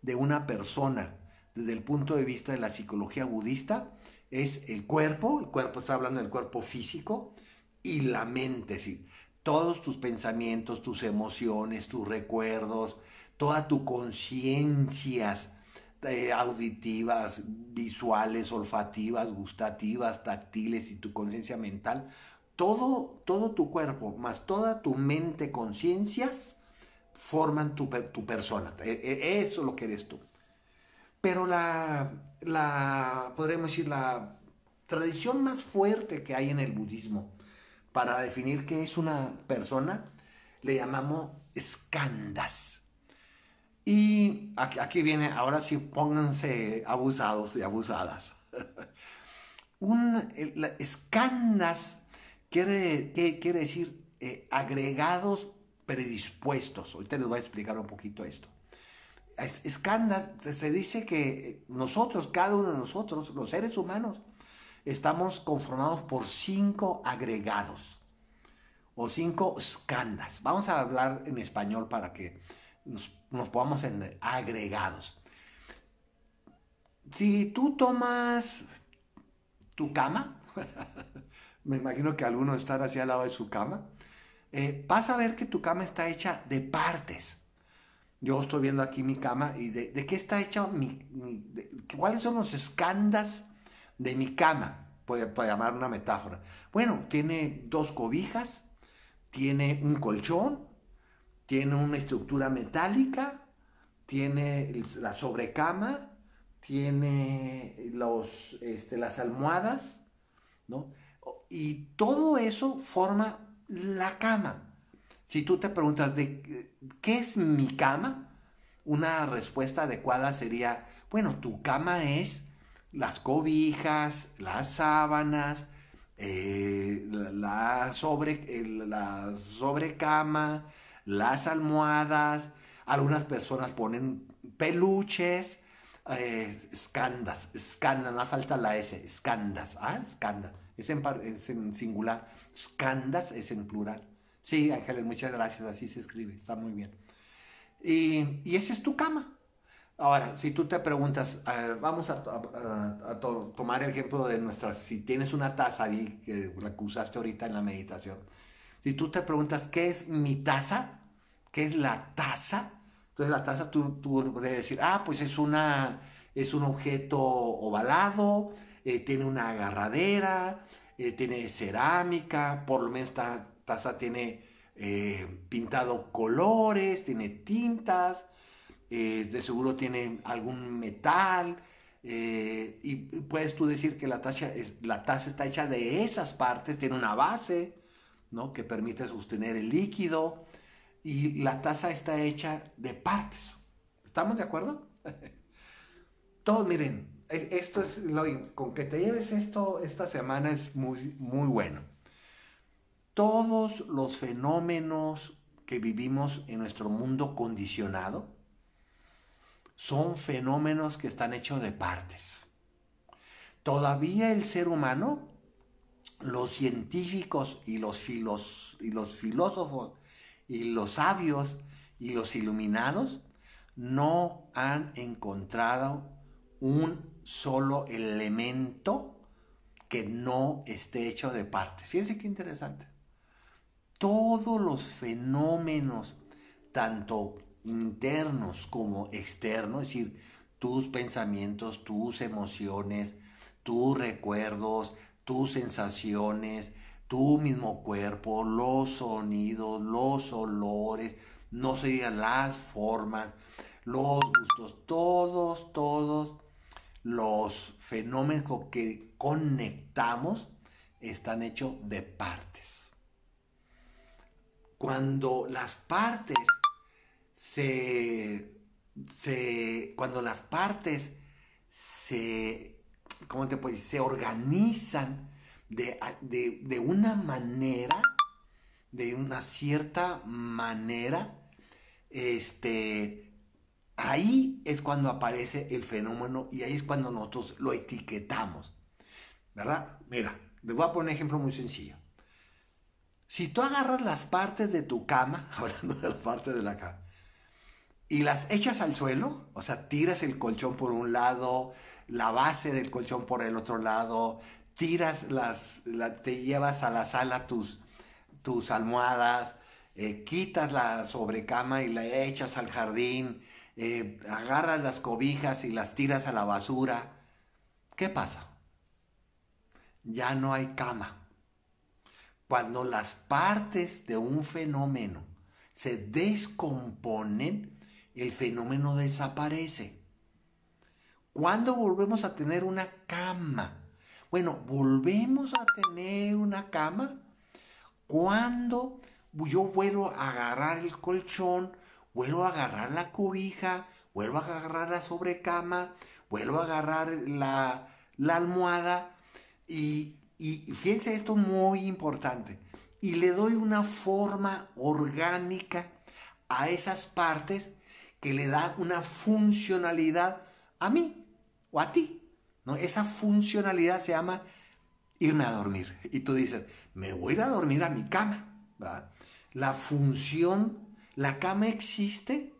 A: de una persona desde el punto de vista de la psicología budista es el cuerpo, el cuerpo está hablando del cuerpo físico, y la mente, sí. Todos tus pensamientos, tus emociones, tus recuerdos, toda tu conciencias eh, auditivas, visuales, olfativas, gustativas, táctiles y tu conciencia mental, todo, tu cuerpo, más toda tu mente, conciencias, forman tu, persona. E, e, eso es lo que eres tú. Pero la, la, podríamos decir, la tradición más fuerte que hay en el budismo para definir qué es una persona, le llamamos escandas. Y aquí, aquí viene, ahora sí pónganse abusados y abusadas. Un, quiere, qué quiere decir eh, agregados predispuestos. Ahorita les voy a explicar un poquito esto. Escanda, se dice que eh, nosotros, cada uno de nosotros, los seres humanos, estamos conformados por cinco agregados o cinco escandas. Vamos a hablar en español para que nos, podamos en agregados. Si tú tomas tu cama, me imagino que alguno están así al lado de su cama, pasa eh, a ver que tu cama está hecha de partes. Yo estoy viendo aquí mi cama y de, qué está hecha mi, cuáles son los escandas de mi cama, para llamar una metáfora. Bueno, tiene dos cobijas, tiene un colchón, tiene una estructura metálica, tiene la sobrecama, tiene los, este, las almohadas, ¿no? Y todo eso forma la cama. Si tú te preguntas de qué es mi cama, una respuesta adecuada sería, bueno, tu cama es las cobijas, las sábanas, eh, la, sobre, la sobrecama, las almohadas, algunas personas ponen peluches, eh, escandas, escandas, no falta la S, escandas, ¿ah? escandas es en, singular. Skandas es en plural. Sí, Ángeles, muchas gracias. Así se escribe. Está muy bien. Y, esa es tu cama. Ahora, si tú te preguntas, eh, vamos a, tomar el ejemplo de nuestra, si tienes una taza ahí, que la que usaste ahorita en la meditación, si tú te preguntas, ¿qué es mi taza? ¿Qué es la taza? Entonces la taza tú, tú debes decir, ah, pues es, una, es un objeto ovalado, eh, tiene una agarradera, eh, tiene cerámica, por lo menos esta taza tiene eh, pintado colores, tiene tintas, de seguro tiene algún metal. y puedes tú decir que la taza, es, la taza está hecha de esas partes, tiene una base ¿no? que permite sostener el líquido y la taza está hecha de partes. ¿Estamos de acuerdo? Todos miren, esto es lo, con que te lleves esto esta semana es muy, muy bueno. Todos los fenómenos que vivimos en nuestro mundo condicionado son fenómenos que están hechos de partes. Todavía el ser humano, los científicos y los, y los filósofos y los sabios y los iluminados no han encontrado un solo elemento que no esté hecho de partes. Fíjense qué interesante. Todos los fenómenos, tanto internos como externos, es decir, tus pensamientos, tus emociones, tus recuerdos, tus sensaciones, tu mismo cuerpo, los sonidos, los olores, no se digan las formas, los gustos, todos, todos los fenómenos que conectamos están hechos de partes. Cuando las partes se, se cuando las partes se, ¿cómo te decir? se organizan de, de, de una manera, de una cierta manera, este, Ahí es cuando aparece el fenómeno y ahí es cuando nosotros lo etiquetamos. ¿Verdad? Mira, les voy a poner un ejemplo muy sencillo. Si tú agarras las partes de tu cama, hablando de las partes de la cama, y las echas al suelo, o sea, tiras el colchón por un lado, la base del colchón por el otro lado, tiras las, te llevas a la sala tus, tus almohadas, eh, quitas la sobrecama y la echas al jardín, eh, agarras las cobijas y las tiras a la basura. ¿Qué pasa? Ya no hay cama. Cuando las partes de un fenómeno se descomponen, el fenómeno desaparece. ¿Cuándo volvemos a tener una cama? Bueno, volvemos a tener una cama cuando yo vuelvo a agarrar el colchón vuelvo a agarrar la cubija, vuelvo a agarrar la sobrecama, vuelvo a agarrar la, almohada y, y fíjense esto muy importante. Y le doy una forma orgánica a esas partes que le da una funcionalidad a mí o a ti. ¿no? Esa funcionalidad se llama irme a dormir. Y tú dices, me voy a ir a dormir a mi cama. La función la cama existe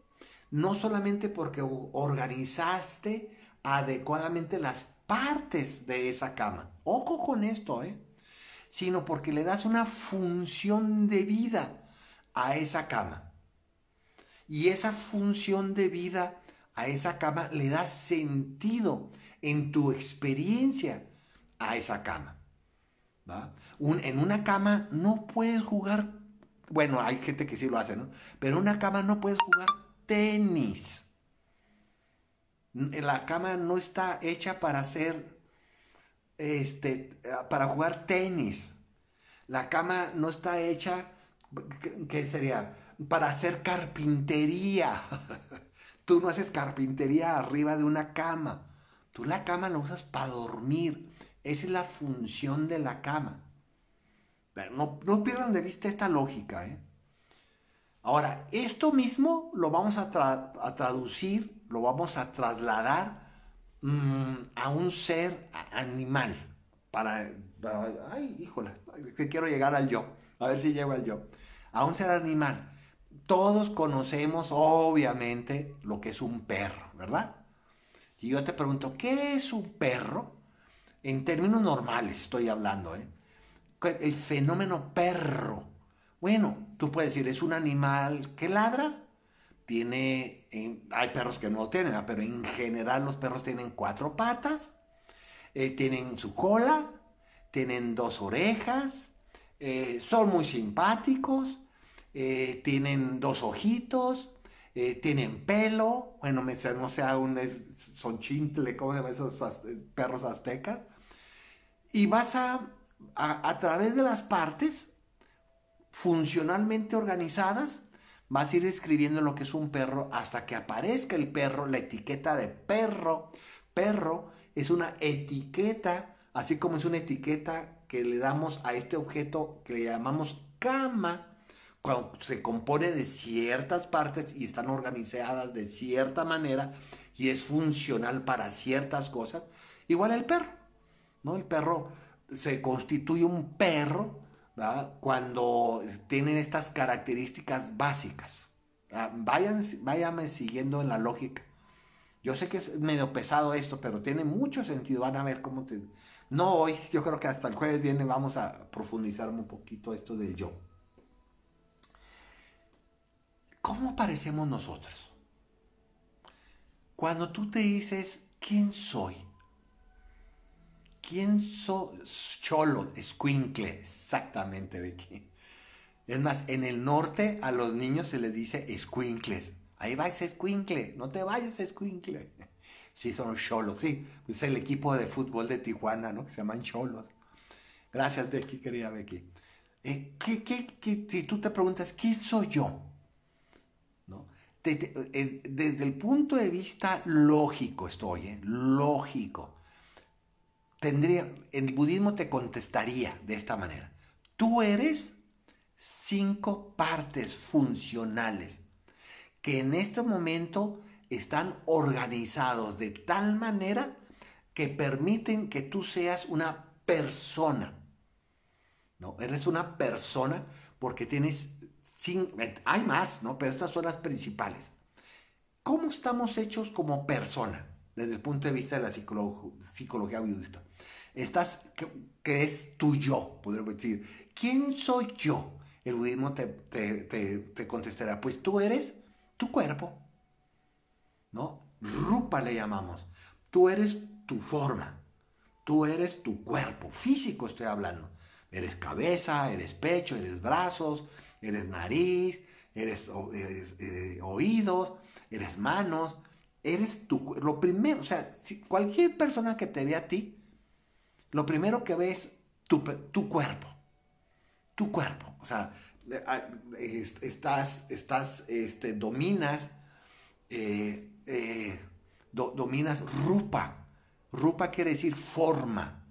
A: no solamente porque organizaste adecuadamente las partes de esa cama, ojo con esto, ¿eh? sino porque le das una función de vida a esa cama. Y esa función de vida a esa cama le da sentido en tu experiencia a esa cama. ¿va? Un, en una cama no puedes jugar bueno, hay gente que sí lo hace, ¿no? Pero una cama no puedes jugar tenis. La cama no está hecha para hacer, este, eh, para jugar tenis. La cama no está hecha, ¿qué sería? Para hacer carpintería. Tú no haces carpintería arriba de una cama. Tú la cama la usas para dormir. Esa es la función de la cama. No, pierdan de vista esta lógica. ¿eh? Ahora, esto mismo lo vamos a, traducir, lo vamos a trasladar mm, a un ser animal. Para, ay, híjole, que quiero llegar al yo. A ver si llego al yo. A un ser animal. Todos conocemos, obviamente, lo que es un perro, ¿verdad? Y yo te pregunto, ¿qué es un perro? En términos normales estoy hablando, ¿eh? el fenómeno perro. Bueno, tú puedes decir, es un animal que ladra. Tiene, hay perros que no lo tienen, pero en general los perros tienen cuatro patas, eh, tienen su cola, tienen dos orejas, eh, son muy simpáticos, eh, tienen dos ojitos, tienen pelo, bueno, me, no sea un sonchintle, ¿cómo se esos perros aztecas? Y vas a a, través de las partes funcionalmente organizadas, vas a ir escribiendo lo que es un perro hasta que aparezca el perro, la etiqueta de perro. Perro es una etiqueta, así como es una etiqueta que le damos a este objeto que le llamamos cama, cuando se compone de ciertas partes y están organizadas de cierta manera y es funcional para ciertas cosas, igual el perro, ¿no? El perro se constituye un perro cuando tienen estas características básicas. Ah, vayan, váyanme siguiendo en la lógica. Yo sé que es medio pesado esto, pero tiene mucho sentido. Van a ver cómo te... No hoy, yo creo que hasta el jueves viene vamos a profundizar un poquito esto del yo. ¿Cómo parecemos nosotros? Cuando tú te dices, ¿quién soy? ¿Quién son? Cholo, Squinkle, exactamente, Becky. Es más, en el norte a los niños se les dice Squinkles. Ahí va ese escuincle, no te vayas Squinkle. Sí, son los cholos, sí. Es el equipo de fútbol de Tijuana, ¿no? Que se llaman cholos. Gracias, Becky, querida Becky. Eh, ¿qué, qué, qué, si tú te preguntas, ¿quién soy yo? ¿No? Eh, desde el punto de vista lógico estoy, ¿eh? Lógico tendría, el budismo te contestaría de esta manera. Tú eres cinco partes funcionales que en este momento están organizados de tal manera que permiten que tú seas una persona. ¿No? Eres una persona porque tienes... Cinco, hay más, ¿no? Pero estas son las principales. ¿Cómo estamos hechos como persona desde el punto de vista de la psicología budista? Estás, que, es tu yo, podríamos decir. ¿Quién soy yo? El budismo te, te, contestará, pues tú eres tu cuerpo, ¿no? Rupa le llamamos. Tú eres tu forma, tú eres tu cuerpo, físico estoy hablando. Eres cabeza, eres pecho, eres brazos, eres nariz, eres, eh, oídos, eres manos, eres tu... Lo primero, o sea, cualquier persona que te dé a ti lo primero que ves es tu, cuerpo. Tu cuerpo. O sea, eh, ah, estás, estás, este, dominas, eh, eh, dominas rupa. Rupa quiere decir forma.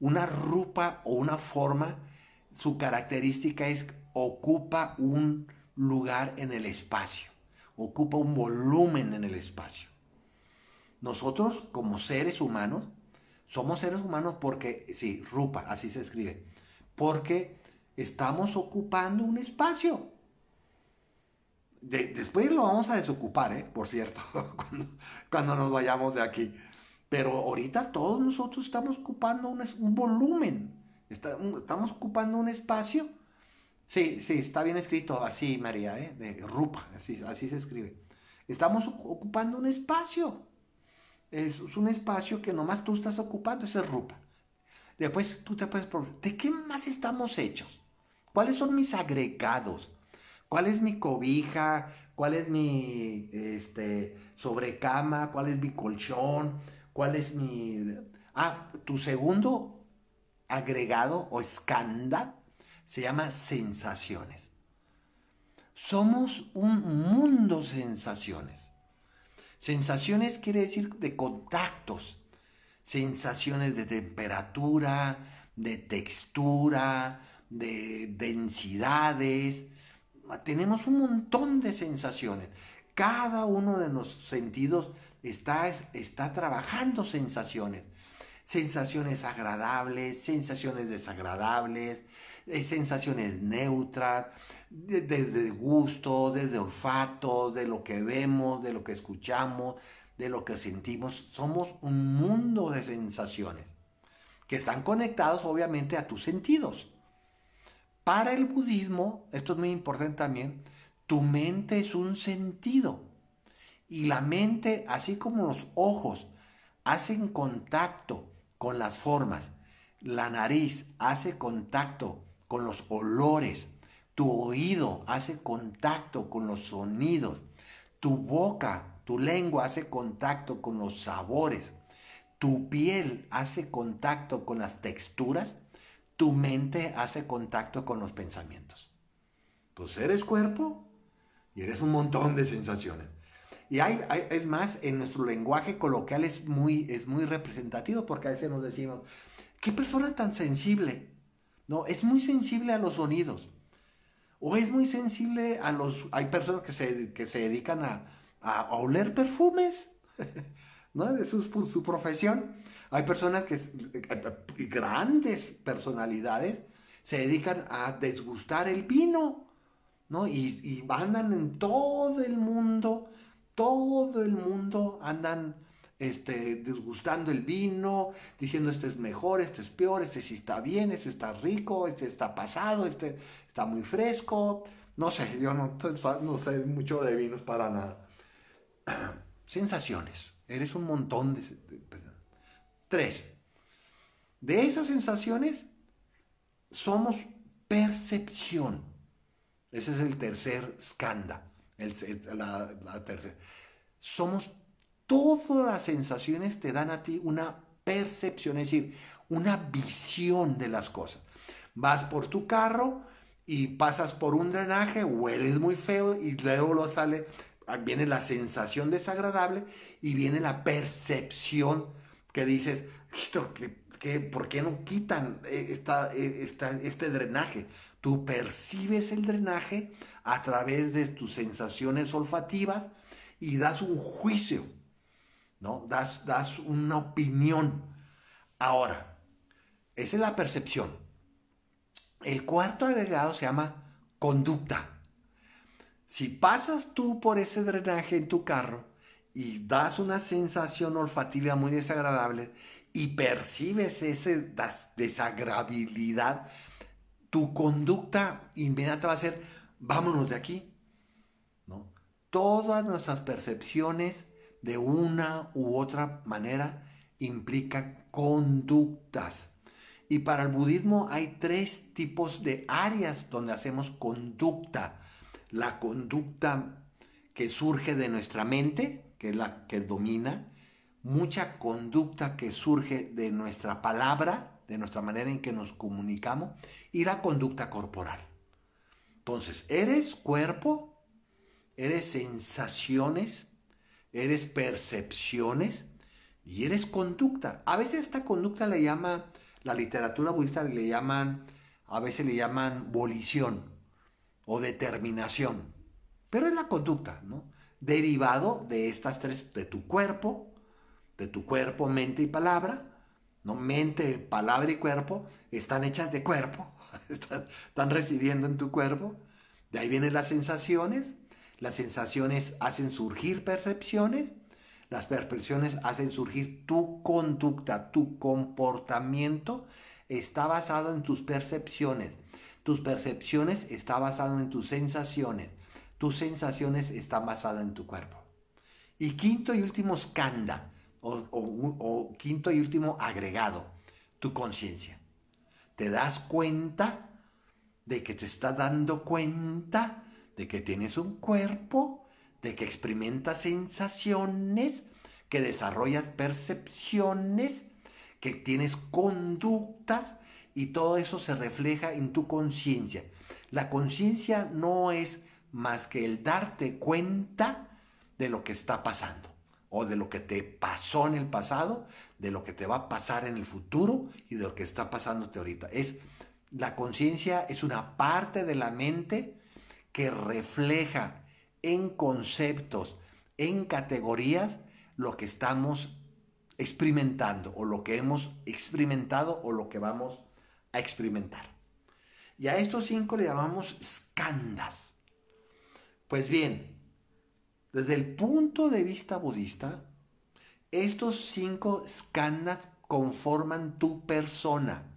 A: Una rupa o una forma, su característica es ocupa un lugar en el espacio, ocupa un volumen en el espacio. Nosotros como seres humanos somos seres humanos porque, sí, Rupa, así se escribe, porque estamos ocupando un espacio. después lo vamos a desocupar, ¿eh? por cierto, cuando, nos vayamos de aquí. Pero ahorita todos nosotros estamos ocupando un, volumen, estamos ocupando un espacio. Sí, sí, está bien escrito así, María, ¿eh? de Rupa, así, así se escribe. Estamos ocupando un espacio. Es, un espacio que nomás tú estás ocupando, esa es rupa. Después tú te puedes preguntar, ¿de qué más estamos hechos? ¿Cuáles son mis agregados? ¿Cuál es mi cobija? ¿Cuál es mi este, sobrecama? ¿Cuál es mi colchón? ¿Cuál es mi... Ah, tu segundo agregado o escanda se llama sensaciones. Somos un mundo sensaciones. Sensaciones quiere decir de contactos, sensaciones de temperatura, de textura, de densidades. Tenemos un montón de sensaciones. Cada uno de los sentidos está, está trabajando sensaciones. Sensaciones agradables, sensaciones desagradables, eh, sensaciones neutras, desde gusto, desde olfato, de lo que vemos, de lo que escuchamos, de lo que sentimos. Somos un mundo de sensaciones que están conectados obviamente a tus sentidos. Para el budismo, esto es muy importante también, tu mente es un sentido. Y la mente, así como los ojos, hacen contacto con las formas. La nariz hace contacto con los olores. Tu oído hace contacto con los sonidos. Tu boca, tu lengua hace contacto con los sabores. Tu piel hace contacto con las texturas. Tu mente hace contacto con los pensamientos. Pues eres cuerpo y eres un montón de sensaciones. Y es más, en nuestro lenguaje coloquial es muy, es muy representativo porque a veces nos decimos, qué persona tan sensible. No, es muy sensible a los sonidos o es muy sensible a los... Hay personas que se, dedican a, oler perfumes, ¿no? De su, profesión. Hay personas que, eh, eh, grandes personalidades, se dedican a desgustar el vino, ¿no? Y, y andan en todo el mundo, todo el mundo andan este, disgustando el vino, diciendo este es mejor, este es peor, este sí está bien, este está rico, este está pasado, este está muy fresco. No sé, yo no, no sé mucho de vinos para nada. Sensaciones. Eres un montón de... Tres. De esas sensaciones somos percepción. Ese es el tercer skanda. El, la, Somos todas las sensaciones te dan a ti una percepción, es decir, una visión de las cosas. Vas por tu carro y pasas por un drenaje, hueles muy feo y luego lo sale, viene la sensación desagradable y viene la percepción que dices, por qué no quitan eh, eh, este drenaje? Tú percibes el drenaje a través de tus sensaciones olfativas y das un juicio ¿no? Das, das una opinión. Ahora, esa es la percepción. El cuarto agregado se llama conducta. Si pasas tú por ese drenaje en tu carro y das una sensación olfativa muy desagradable y percibes esa desagradabilidad, tu conducta inmediata va a ser, vámonos de aquí. ¿no? Todas nuestras percepciones de una u otra manera implica conductas. Y para el budismo hay tres tipos de áreas donde hacemos conducta. La conducta que surge de nuestra mente, que es la que domina, mucha conducta que surge de nuestra palabra, de nuestra manera en que nos comunicamos, y la conducta corporal. Entonces, eres cuerpo, eres sensaciones, eres percepciones y eres conducta. A veces esta conducta le llama, la literatura budista le llaman, a veces le llaman volición o determinación. Pero es la conducta, ¿no? Derivado de estas tres, de tu cuerpo, de tu cuerpo, mente y palabra, ¿no? Mente, palabra y cuerpo están hechas de cuerpo, están residiendo en tu cuerpo. De ahí vienen las sensaciones, las sensaciones hacen surgir percepciones, las percepciones hacen surgir tu conducta, tu comportamiento está basado en tus percepciones. Tus percepciones está basado en tus sensaciones. Tus sensaciones están basadas en tu cuerpo. Y quinto y último skanda, o, quinto y último agregado, tu conciencia. Te das cuenta de que te está dando cuenta de que tienes un cuerpo, de que experimentas sensaciones, que desarrollas percepciones, que tienes conductas y todo eso se refleja en tu conciencia. La conciencia no es más que el darte cuenta de lo que está pasando o de lo que te pasó en el pasado, de lo que te va a pasar en el futuro y de lo que está pasándote ahorita. Es la conciencia es una parte de la mente que refleja en conceptos, en categorías, lo que estamos experimentando o lo que hemos experimentado o lo que vamos a experimentar. Y a estos cinco le llamamos skandas. Pues bien, desde el punto de vista budista, estos cinco skandas conforman tu persona.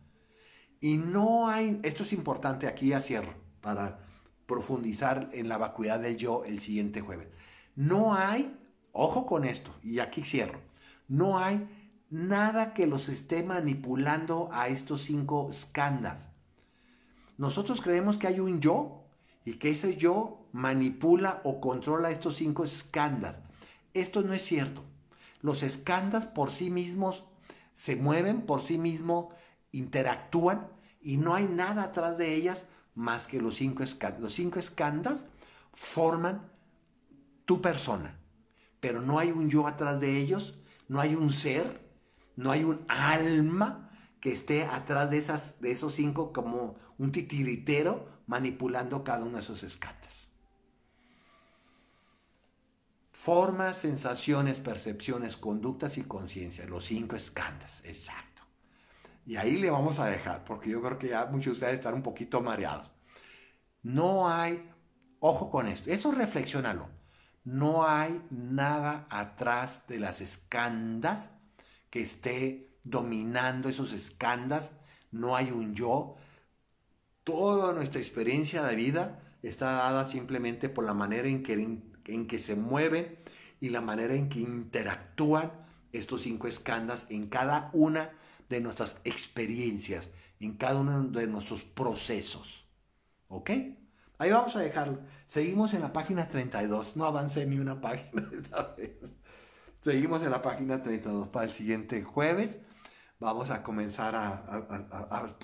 A: Y no hay, esto es importante, aquí a cierro, para profundizar en la vacuidad del yo el siguiente jueves. No hay, ojo con esto, y aquí cierro, no hay nada que los esté manipulando a estos cinco escandas. Nosotros creemos que hay un yo y que ese yo manipula o controla estos cinco escandas. Esto no es cierto. Los escandas por sí mismos se mueven, por sí mismos interactúan y no hay nada atrás de ellas más que los cinco escandas, Los cinco escandas forman tu persona, pero no hay un yo atrás de ellos, no hay un ser, no hay un alma que esté atrás de, esas, de esos cinco como un titiritero manipulando cada uno de esos escandas. Formas, sensaciones, percepciones, conductas y conciencia, los cinco escandas, exacto. Y ahí le vamos a dejar, porque yo creo que ya muchos de ustedes están un poquito mareados. No hay, ojo con esto, eso reflexionalo. No hay nada atrás de las escandas que esté dominando esos escandas. No hay un yo. Toda nuestra experiencia de vida está dada simplemente por la manera en que, en que se mueven y la manera en que interactúan estos cinco escandas en cada una de nuestras experiencias, en cada uno de nuestros procesos. ¿Ok? Ahí vamos a dejarlo. Seguimos en la página 32. No avancé ni una página esta vez. Seguimos en la página 32 para el siguiente jueves. Vamos a comenzar a...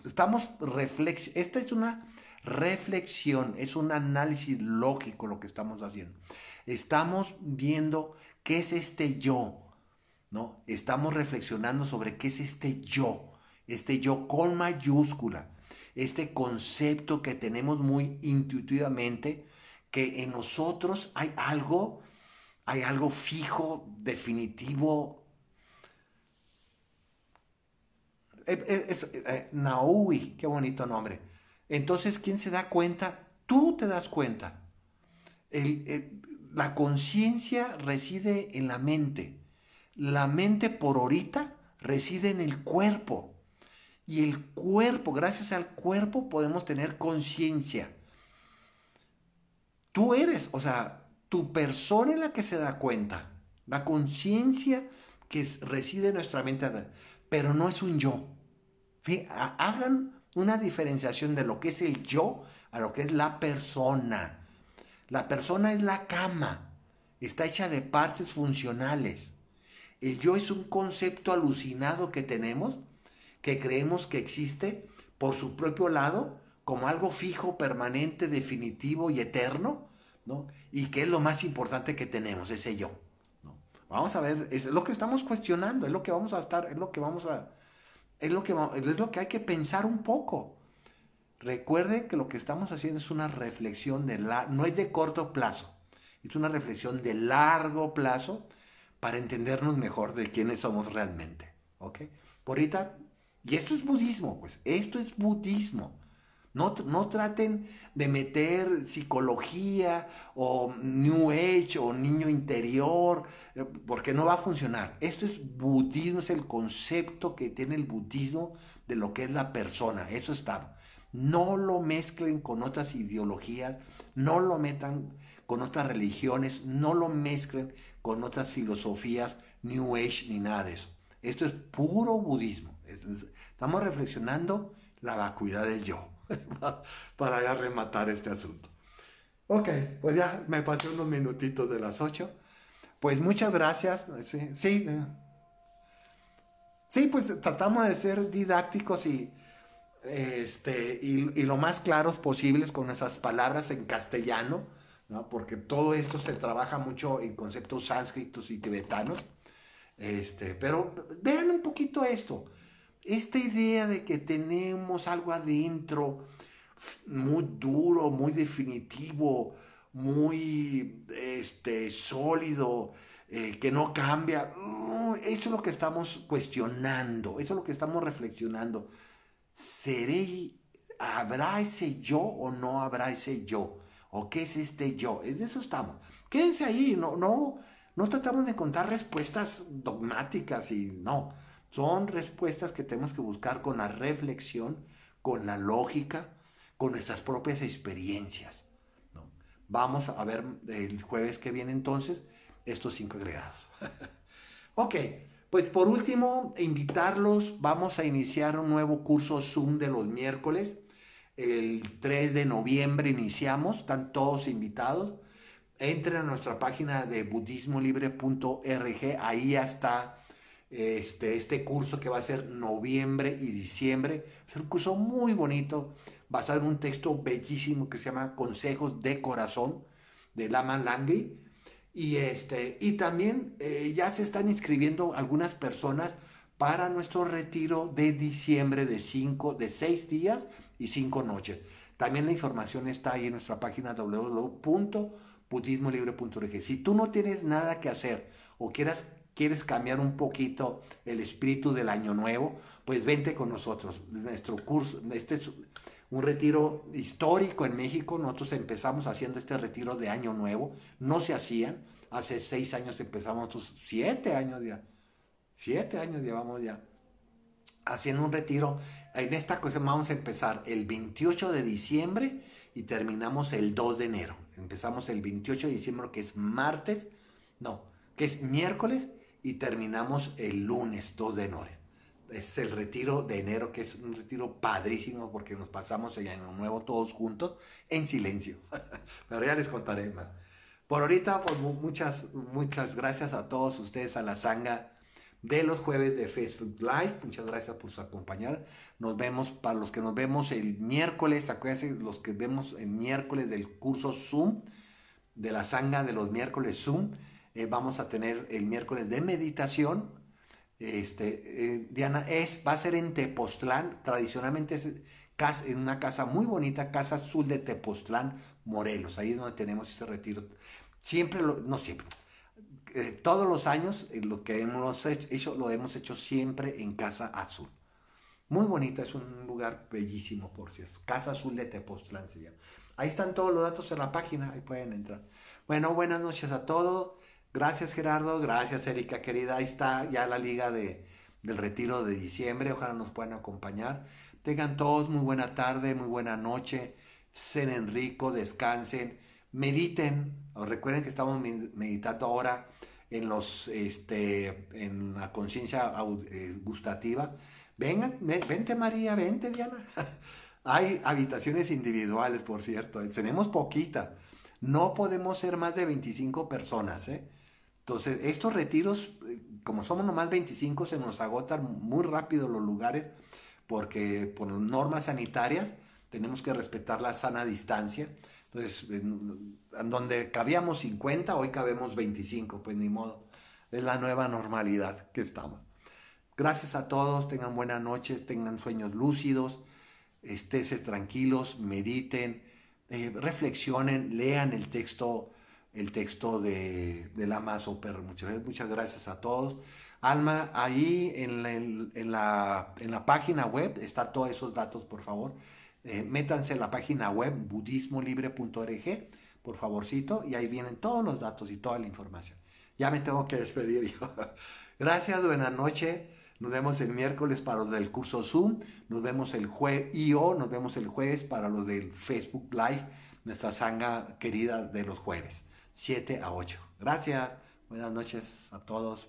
A: estamos reflex... Esta es una reflexión, es un análisis lógico lo que estamos haciendo. Estamos viendo qué es este yo, ¿no? Estamos reflexionando sobre qué es este yo, este yo con mayúscula, este concepto que tenemos muy intuitivamente, que en nosotros hay algo, hay algo fijo, definitivo. E, e, e, eh, Naui, qué bonito nombre. Entonces, ¿quién se da cuenta? Tú te das cuenta. la conciencia reside en la mente. La mente por ahorita reside en el cuerpo. Y el cuerpo, gracias al cuerpo podemos tener conciencia. Tú eres, o sea, tu persona en la que se da cuenta. La conciencia que reside en nuestra mente, pero no es un yo. Hagan una diferenciación de lo que es el yo a lo que es la persona. La persona es la cama, está hecha de partes funcionales. El yo es un concepto alucinado que tenemos, que creemos que existe por su propio lado, como algo fijo, permanente, definitivo y eterno, ¿no? Y que es lo más importante que tenemos, ese yo. Vamos a ver, es lo que estamos cuestionando, es lo que vamos a estar, es lo que vamos a, es lo que, es lo que hay que pensar un poco. Recuerde que lo que estamos haciendo es una reflexión de la, no es de corto plazo, es una reflexión de largo plazo para entendernos mejor de quiénes somos realmente. ¿Ok? Por ahorita, y esto es budismo, pues, esto es budismo. No, no, traten de meter psicología o New Age o niño interior, eh, porque no va a funcionar. Esto es budismo, es el concepto que tiene el budismo de lo que es la persona. Eso está. No lo mezclen con otras ideologías, no lo metan con otras religiones, no lo mezclen con otras filosofías New Age ni nada de eso. Esto es puro budismo. Estamos reflexionando la vacuidad del yo para ya rematar este asunto. Ok, pues ya me pasé unos minutitos de las 8. Pues muchas gracias. Sí, sí, eh. sí pues tratamos de ser didácticos y, este, y, y lo más claros posibles con nuestras palabras en castellano porque todo esto se trabaja mucho en conceptos sánscritos y tibetanos. Este, pero vean un poquito esto. Esta idea de que tenemos algo adentro muy duro, muy definitivo, muy este, sólido, eh, que no cambia. Mm, eso es lo que estamos cuestionando, eso es lo que estamos reflexionando. ¿Seré, habrá ese yo o no habrá ese yo? ¿O qué es este yo? En eso estamos. Quédense ahí, no, no, no tratamos de encontrar respuestas dogmáticas y no. Son respuestas que tenemos que buscar con la reflexión, con la lógica, con nuestras propias experiencias. Vamos a ver eh, el jueves que viene entonces estos cinco agregados. ok, pues por último, invitarlos, vamos a iniciar un nuevo curso Zoom de los miércoles el 3 de noviembre iniciamos, están todos invitados. Entren a nuestra página de budismolibre.org, ahí ya está este, este curso que va a ser noviembre y diciembre. Es un curso muy bonito, basado en un texto bellísimo que se llama Consejos de Corazón de Lama Langri. Y, este, y también eh, ya se están inscribiendo algunas personas para nuestro retiro de diciembre de, 5, de seis días y cinco noches. También la información está ahí en nuestra página www.budismolibre.org. Si tú no tienes nada que hacer o quieras, quieres cambiar un poquito el espíritu del año nuevo, pues vente con nosotros. Nuestro curso, este es un retiro histórico en México. Nosotros empezamos haciendo este retiro de año nuevo. No se hacían. Hace seis años empezamos, siete años ya Siete años llevamos ya haciendo un retiro. En esta cosa vamos a empezar el 28 de diciembre y terminamos el 2 de enero. Empezamos el 28 de diciembre que es martes, no, que es miércoles y terminamos el lunes 2 de enero. Es el retiro de enero, que es un retiro padrísimo porque nos pasamos el año nuevo todos juntos en silencio. Pero ya les contaré más. Por ahorita, pues muchas, muchas gracias a todos ustedes, a la Sanga de los jueves de Facebook Live. Muchas gracias por su acompañar. Nos vemos, para los que nos vemos el miércoles, acuérdense, los que vemos el miércoles del curso Zoom, de la sanga de los miércoles Zoom, eh, vamos a tener el miércoles de meditación. Este, eh, Diana, es, va a ser en Tepoztlán, tradicionalmente es en una casa muy bonita, Casa Azul de Tepoztlán, Morelos. Ahí es donde tenemos ese retiro. Siempre no siempre, eh, todos los años eh, lo que hemos hecho, lo hemos hecho siempre en Casa Azul. Muy bonita, es un lugar bellísimo, por cierto. Casa Azul de Tepoztlán se Ahí están todos los datos en la página, ahí pueden entrar. Bueno, buenas noches a todos. Gracias Gerardo, gracias Erika querida. Ahí está ya la liga del retiro de diciembre. Ojalá nos puedan acompañar. Tengan todos muy buena tarde, muy buena noche. en rico, descansen, mediten. Recuerden que estamos meditando ahora en los este en la conciencia eh, gustativa. Vengan, vente María, vente Diana. Hay habitaciones individuales, por cierto. Eh, tenemos poquitas. No podemos ser más de 25 personas, ¿eh? Entonces, estos retiros, como somos nomás 25, se nos agotan muy rápido los lugares porque por normas sanitarias tenemos que respetar la sana distancia entonces, en, donde cabíamos 50, hoy cabemos 25, pues ni modo. Es la nueva normalidad que estamos. Gracias a todos, tengan buenas noches, tengan sueños lúcidos, estése tranquilos, mediten, eh, reflexionen, lean el texto, el texto de, Lama Lama Soper. Muchas, muchas gracias a todos. Alma, ahí en la, en, la, en la página web está todos esos datos, por favor. Eh, métanse a la página web budismolibre.org, por favorcito, y ahí vienen todos los datos y toda la información. Ya me tengo que despedir, hijo. Gracias, buenas noches Nos vemos el miércoles para los del curso Zoom. Nos vemos el jueves, IO, nos vemos el jueves para los del Facebook Live, nuestra sanga querida de los jueves, 7 a 8. Gracias. Buenas noches a todos.